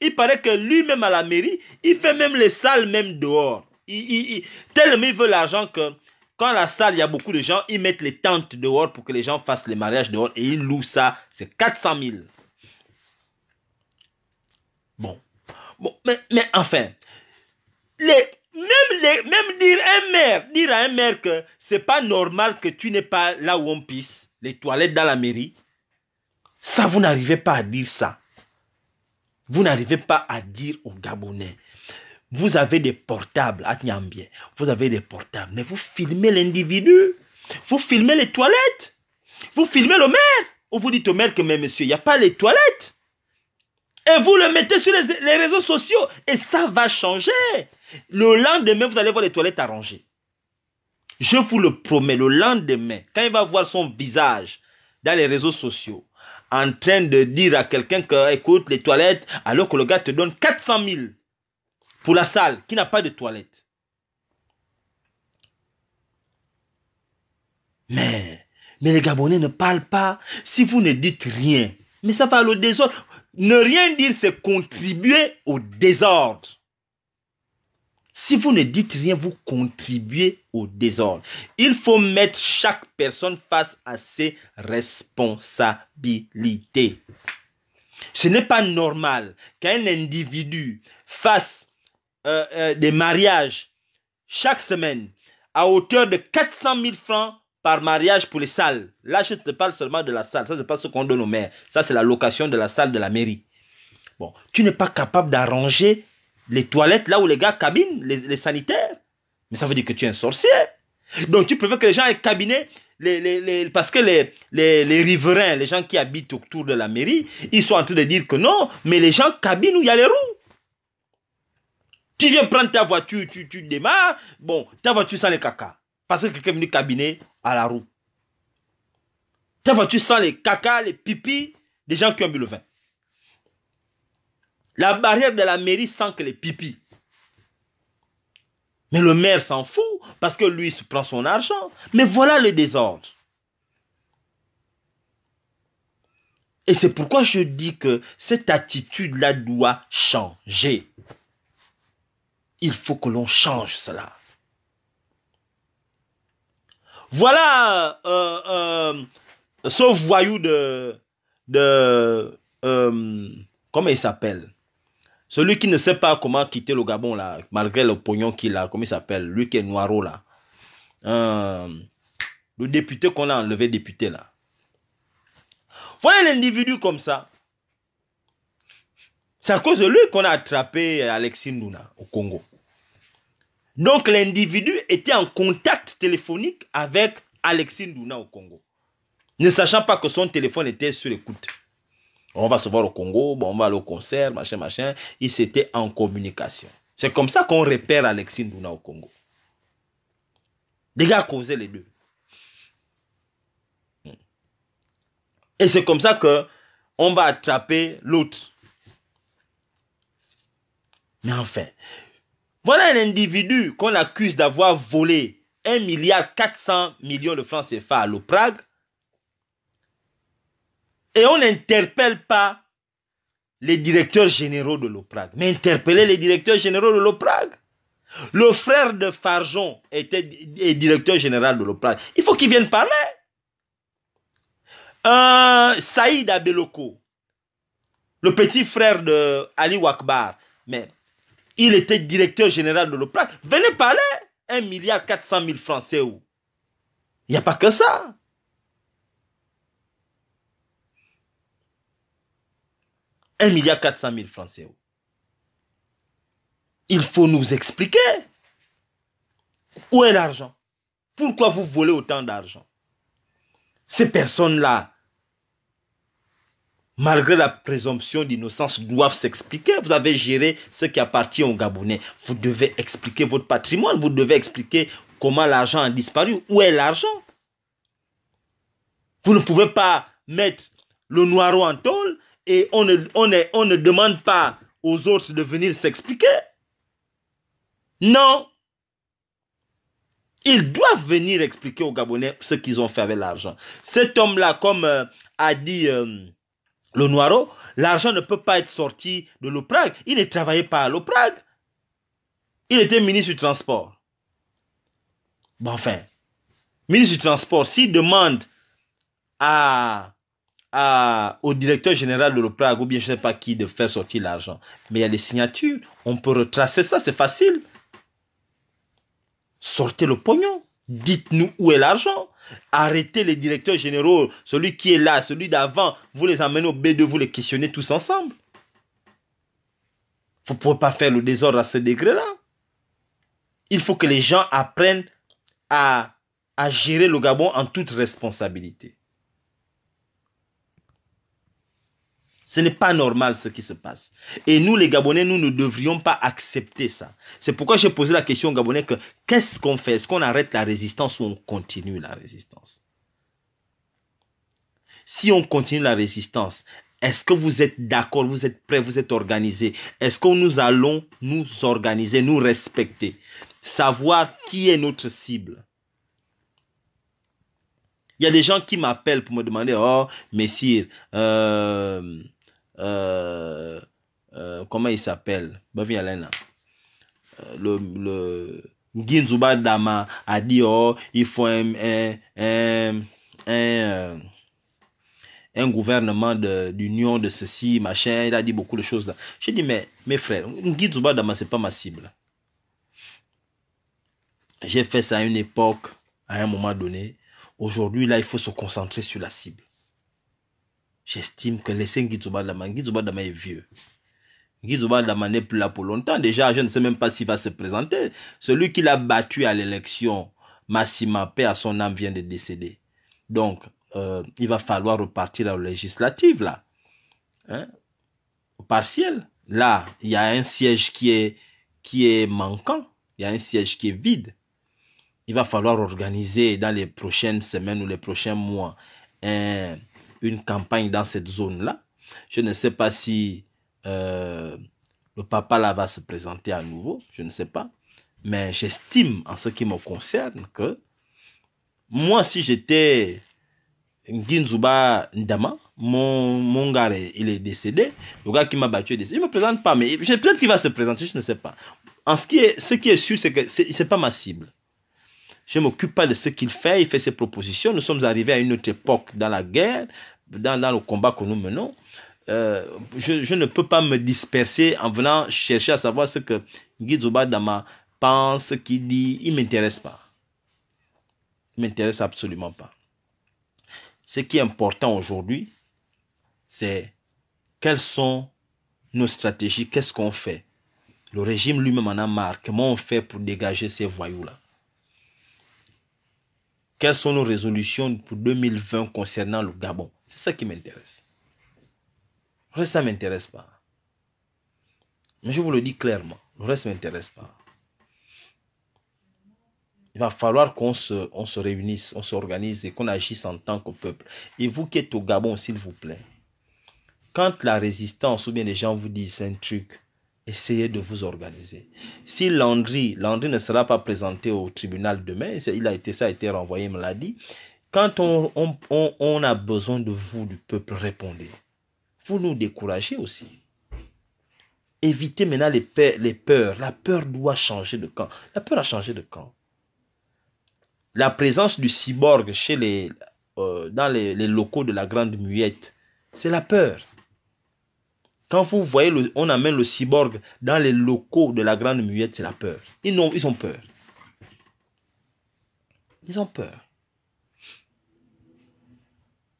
Il paraît que lui-même à la mairie, il fait même les salles même dehors il, il, veut tellement l'argent que quand la salle, il y a beaucoup de gens, ils mettent les tentes dehors pour que les gens fassent les mariages dehors et ils louent ça. C'est 400 000. Bon. bon mais, mais enfin, les, même, les, même dire un maire, dire à un maire que c'est pas normal que tu n'es pas là où on pisse, les toilettes dans la mairie, ça, vous n'arrivez pas à dire ça. Vous n'arrivez pas à dire aux Gabonais. Vous avez des portables à Vous avez des portables. Mais vous filmez l'individu. Vous filmez les toilettes. Vous filmez le maire. Ou vous dites au maire que, mais monsieur, il n'y a pas les toilettes. Et vous le mettez sur les, les, réseaux sociaux. Et ça va changer. Le lendemain, vous allez voir les toilettes arrangées. Je vous le promets, le lendemain, quand il va voir son visage dans les réseaux sociaux, en train de dire à quelqu'un que, écoute, les toilettes, alors que le gars te donne 400 000 pour la salle qui n'a pas de toilette. Mais, mais les Gabonais ne parlent pas si vous ne dites rien. Mais ça va au désordre. Ne rien dire, c'est contribuer au désordre. Si vous ne dites rien, vous contribuez au désordre. Il faut mettre chaque personne face à ses responsabilités. Ce n'est pas normal qu'un individu fasse euh, euh, des mariages chaque semaine à hauteur de 400 000 francs par mariage pour les salles. Là, je te parle seulement de la salle. Ça, c'est pas ce qu'on donne aux maires. Ça, c'est la location de la salle de la mairie. Bon, tu n'es pas capable d'arranger les toilettes là où les gars cabinent, les, sanitaires. Mais ça veut dire que tu es un sorcier. Donc, tu préfères que les gens aient cabiné les, parce que les, les, les, riverains, les gens qui habitent autour de la mairie, ils sont en train de dire que non, mais les gens cabinent où il y a les roues. Tu viens prendre ta voiture, tu, démarres. Bon, ta voiture sent les caca. Parce que quelqu'un est venu cabiner à la roue. Ta voiture sent les caca, les pipis des gens qui ont bu le vin. La barrière de la mairie sent que les pipis. Mais le maire s'en fout parce que lui il se prend son argent. Mais voilà le désordre. Et c'est pourquoi je dis que cette attitude-là doit changer. Il faut que l'on change cela. Voilà euh, euh, ce voyou de... de euh, comment il s'appelle Celui qui ne sait pas comment quitter le Gabon, là, malgré le pognon qu'il a, comment il s'appelle Lui qui est noiro, là. le député qu'on a enlevé, député, là. Voilà l'individu comme ça. C'est à cause de lui qu'on a attrapé euh, Alexine Nduna au Congo. Donc l'individu était en contact téléphonique avec Alexine Nduna au Congo. Ne sachant pas que son téléphone était sur écoute. On va se voir au Congo, bon, on va aller au concert, machin, machin. Il s'était en communication. C'est comme ça qu'on repère Alexis Nduna au Congo. Les gars causaient les deux. Et c'est comme ça que on va attraper l'autre. Mais enfin, voilà un individu qu'on accuse d'avoir volé 1,4 milliard de francs CFA à l'OPRAG et on n'interpelle pas les directeurs généraux de l'OPRAG. Mais interpeller les directeurs généraux de l'OPRAG. Le frère de Farjon était directeur général de l'OPRAG. Il faut qu'il vienne parler. Saïd Abeloko, le petit frère de Ali Wakbar. Mais il était directeur général de l'OPRAC. Venez parler. 1 milliard 400 000 francs, Il n'y a pas que ça. Un milliard 400 000 francs, Il faut nous expliquer. Où est l'argent Pourquoi vous volez autant d'argent Ces personnes-là, malgré la présomption d'innocence, doivent s'expliquer. Vous avez géré ce qui appartient aux Gabonais. Vous devez expliquer votre patrimoine. Vous devez expliquer comment l'argent a disparu. Où est l'argent Vous ne pouvez pas mettre le noir en tôle et on ne, on, ne demande pas aux autres de venir s'expliquer. Non. Ils doivent venir expliquer aux Gabonais ce qu'ils ont fait avec l'argent. Cet homme-là, comme euh, a dit... Euh, le noiro, l'argent ne peut pas être sorti de l'Oprague. Il ne travaillait pas à l'Oprague. Il était ministre du Transport. Bon, enfin, ministre du Transport, s'il demande à, au directeur général de l'Oprague, ou bien je ne sais pas qui, de faire sortir l'argent, mais il y a les signatures, on peut retracer ça, c'est facile. Sortez le pognon. Dites-nous où est l'argent. Arrêtez les directeurs généraux, celui qui est là, celui d'avant. Vous les amenez au B2, vous les questionnez tous ensemble. Vous ne pouvez pas faire le désordre à ce degré-là. Il faut que les gens apprennent à, à gérer le Gabon en toute responsabilité. Ce n'est pas normal ce qui se passe. Et nous, les Gabonais, nous ne devrions pas accepter ça. C'est pourquoi j'ai posé la question aux Gabonais que qu'est-ce qu'on fait Est-ce qu'on arrête la résistance ou on continue la résistance Si on continue la résistance, est-ce que vous êtes d'accord Vous êtes prêts Vous êtes organisés Est-ce que nous allons nous organiser, nous respecter Savoir qui est notre cible il y a des gens qui m'appellent pour me demander, oh, messire, euh, euh, euh, comment il s'appelle euh, le, le Ginzuba a dit oh il faut un, un, un, gouvernement d'union de, ceci machin il a dit beaucoup de choses là j'ai dit mais mes frères Ginzuba Dama c'est pas ma cible j'ai fait ça à une époque à un moment donné aujourd'hui là il faut se concentrer sur la cible j'estime que laisser Gizouba Dama, Gizouba Dama est vieux. Guizou Dama n'est plus là pour longtemps. Déjà, je ne sais même pas s'il va se présenter. Celui qui l'a battu à l'élection, Massima père à son âme, vient de décéder. Donc, euh, il va falloir repartir à la législative, là. Hein? Partiel. Là, il y a un siège qui est, qui est manquant. Il y a un siège qui est vide. Il va falloir organiser dans les prochaines semaines ou les prochains mois un, une campagne dans cette zone-là. Je ne sais pas si euh, le papa là va se présenter à nouveau, je ne sais pas. Mais j'estime, en ce qui me concerne, que moi, si j'étais Nginzuba Ndama, mon, mon gars, il est décédé. Le gars qui m'a battu est décédé. Il ne me présente pas, mais peut-être qu'il va se présenter, je ne sais pas. En ce qui est, ce qui est sûr, c'est que ce n'est pas ma cible. Je ne m'occupe pas de ce qu'il fait. Il fait ses propositions. Nous sommes arrivés à une autre époque dans la guerre, dans, le combat que nous menons. Euh, je, ne peux pas me disperser en venant chercher à savoir ce que Guy Dama pense, ce qu'il dit. Il ne m'intéresse pas. Il ne m'intéresse absolument pas. Ce qui est important aujourd'hui, c'est quelles sont nos stratégies, qu'est-ce qu'on fait. Le régime lui-même en a marre. Comment on fait pour dégager ces voyous-là quelles sont nos résolutions pour 2020 concernant le Gabon C'est ça qui m'intéresse. Le reste, ça ne m'intéresse pas. Mais je vous le dis clairement, le reste ne m'intéresse pas. Il va falloir qu'on se, se réunisse, on s'organise et qu'on agisse en tant que peuple. Et vous qui êtes au Gabon, s'il vous plaît, quand la résistance ou bien les gens vous disent un truc, Essayez de vous organiser. Si Landry, Landry ne sera pas présenté au tribunal demain, il a été, ça a été renvoyé, il l'a dit. Quand on, on, on, a besoin de vous, du peuple, répondez. Vous nous découragez aussi. Évitez maintenant les, peurs, La peur doit changer de camp. La peur a changé de camp. La présence du cyborg chez les, euh, dans les locaux de la Grande Muette, c'est la peur. Quand vous voyez, on amène le cyborg dans les locaux de la Grande Muette, c'est la peur. Ils, ont, peur. Ils ont peur.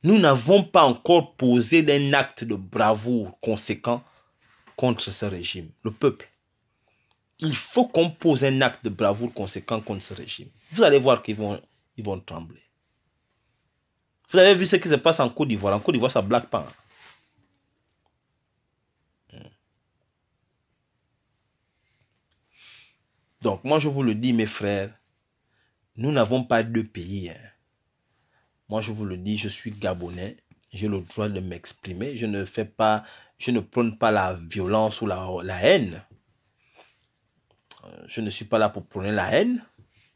Nous n'avons pas encore posé d'un acte de bravoure conséquent contre ce régime, le peuple. Il faut qu'on pose un acte de bravoure conséquent contre ce régime. Vous allez voir qu'ils vont, ils vont trembler. Vous avez vu ce qui se passe en Côte d'Ivoire. En Côte d'Ivoire, ça ne blague pas. Hein. Donc moi je vous le dis mes frères, nous n'avons pas deux pays. Hein. Moi je vous le dis, je suis gabonais, j'ai le droit de m'exprimer, je ne fais pas, je ne prône pas la violence ou la, haine. Euh, je ne suis pas là pour prôner la haine,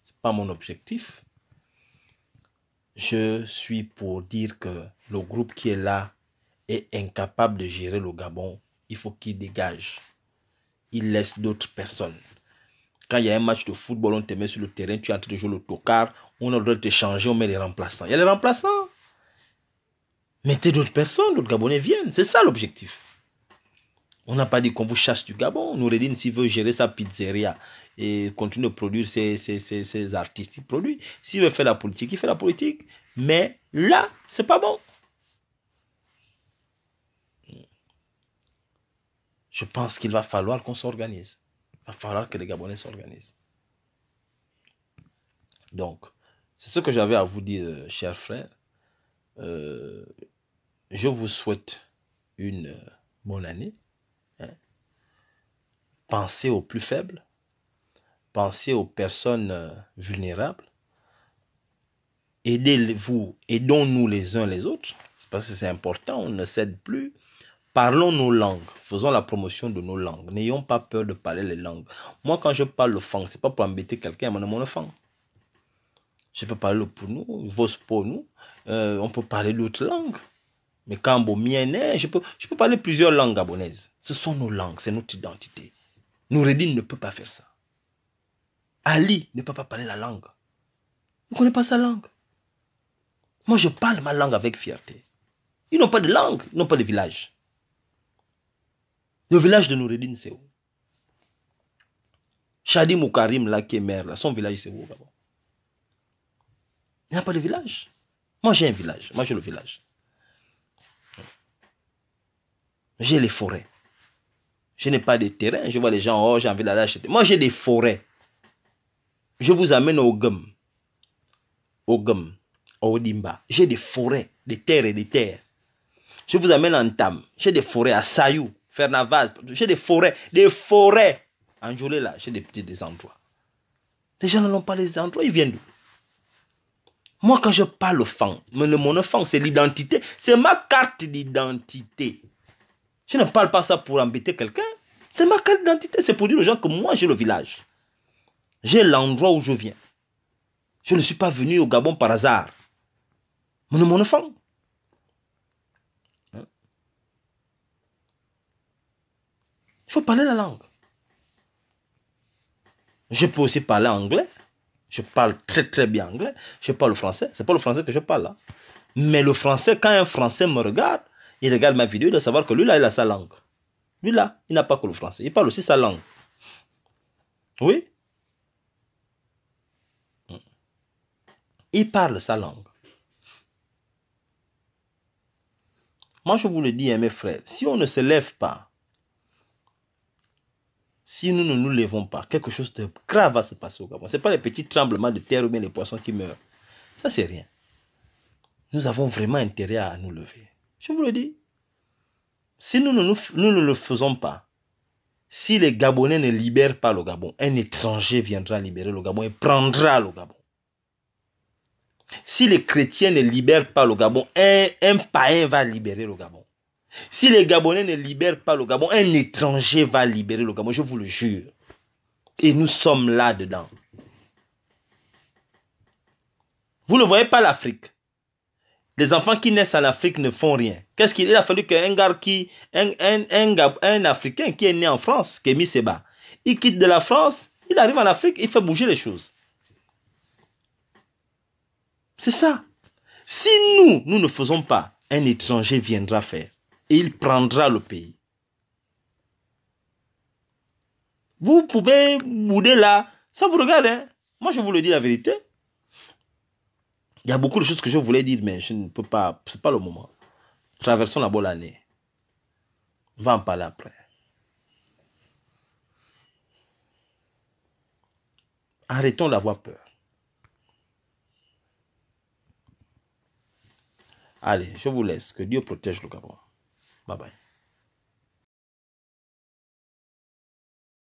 ce n'est pas mon objectif. Je suis pour dire que le groupe qui est là est incapable de gérer le Gabon. Il faut qu'il dégage. Il laisse d'autres personnes. Quand il y a un match de football, on te met sur le terrain, tu es en train de jouer le tocard, on a le droit de te changer, on met les remplaçants. Il y a les remplaçants. Mettez d'autres personnes, d'autres Gabonais viennent. C'est ça l'objectif. On n'a pas dit qu'on vous chasse du Gabon. redine s'il veut gérer sa pizzeria et continuer de produire ses, ses, ses, ses artistes, il produit. S'il veut faire la politique, il fait la politique. Mais là, c'est pas bon. Je pense qu'il va falloir qu'on s'organise. Il va falloir que les Gabonais s'organisent. Donc, c'est ce que j'avais à vous dire, euh, chers frères. Euh, je vous souhaite une euh, bonne année. Hein. Pensez aux plus faibles. Pensez aux personnes vulnérables. Aidez-vous, aidons-nous les uns les autres. C'est Parce que c'est important, on ne cède plus. Parlons nos langues. Faisons la promotion de nos langues. N'ayons pas peur de parler les langues. Moi, quand je parle le fang, n'est pas pour embêter quelqu'un, mais mon enfant. Je peux parler le nous, vos pour nous. Euh, on peut parler d'autres langues. Mais quand je peux, je peux parler plusieurs langues gabonaises. Ce sont nos langues, c'est notre identité. Noureddin ne peut pas faire ça. Ali ne peut pas parler la langue. Il ne connaît pas sa langue. Moi, je parle ma langue avec fierté. Ils n'ont pas de langue, ils n'ont pas de village. Le village de Noureddin, c'est où Shadi Moukarim, là, qui est maire, là, son village, c'est où Il n'y a pas de village. Moi, j'ai un village. Moi, j'ai le village. J'ai les forêts. Je n'ai pas de terrain. Je vois les gens, oh, j'ai envie d'aller acheter. Moi, j'ai des forêts. Je vous amène au Gum. Au Gum. Au Dimba. J'ai des forêts, des terres et des terres. Je vous amène en Tam. J'ai des forêts à Sayou. Fernavaz, j'ai des forêts, des forêts. En là, j'ai des petits des endroits. Les gens n'ont pas les endroits, ils viennent d'où Moi, quand je parle fang, mon enfant, c'est l'identité, c'est ma carte d'identité. Je ne parle pas ça pour embêter quelqu'un. C'est ma carte d'identité, c'est pour dire aux gens que moi, j'ai le village. J'ai l'endroit où je viens. Je ne suis pas venu au Gabon par hasard. Mon mon Il faut parler la langue. Je peux aussi parler anglais. Je parle très très bien anglais. Je parle français. C'est pas le français que je parle là. Hein. Mais le français, quand un français me regarde, il regarde ma vidéo, il doit savoir que lui là, il a sa langue. Lui là, il n'a pas que le français. Il parle aussi sa langue. Oui? Il parle sa langue. Moi, je vous le dis, hein, mes frères, si on ne se lève pas si nous ne nous levons pas, quelque chose de grave va se passer au Gabon. Ce n'est pas les petits tremblements de terre ou bien les poissons qui meurent. Ça, c'est rien. Nous avons vraiment intérêt à nous lever. Je vous le dis. Si nous ne, ne le faisons pas, si les Gabonais ne libèrent pas le Gabon, un étranger viendra libérer le Gabon et prendra le Gabon. Si les chrétiens ne libèrent pas le Gabon, un, un païen va libérer le Gabon. Si les Gabonais ne libèrent pas le Gabon, un étranger va libérer le Gabon, je vous le jure. Et nous sommes là-dedans. Vous ne voyez pas l'Afrique. Les enfants qui naissent en Afrique ne font rien. Qu'est-ce qu'il a fallu qu'un gars qui, un, Africain qui est né en France, Kémy Seba, il quitte de la France, il arrive en Afrique, il fait bouger les choses. C'est ça. Si nous, nous ne faisons pas, un étranger viendra faire et il prendra le pays. Vous pouvez bouder là, ça vous regarde. Hein. Moi, je vous le dis la vérité. Il y a beaucoup de choses que je voulais dire, mais je ne peux pas. Ce n'est pas le moment. Traversons la bonne année. On va en parler après. Arrêtons d'avoir peur. Allez, je vous laisse. Que Dieu protège le Gabon. Bye bye.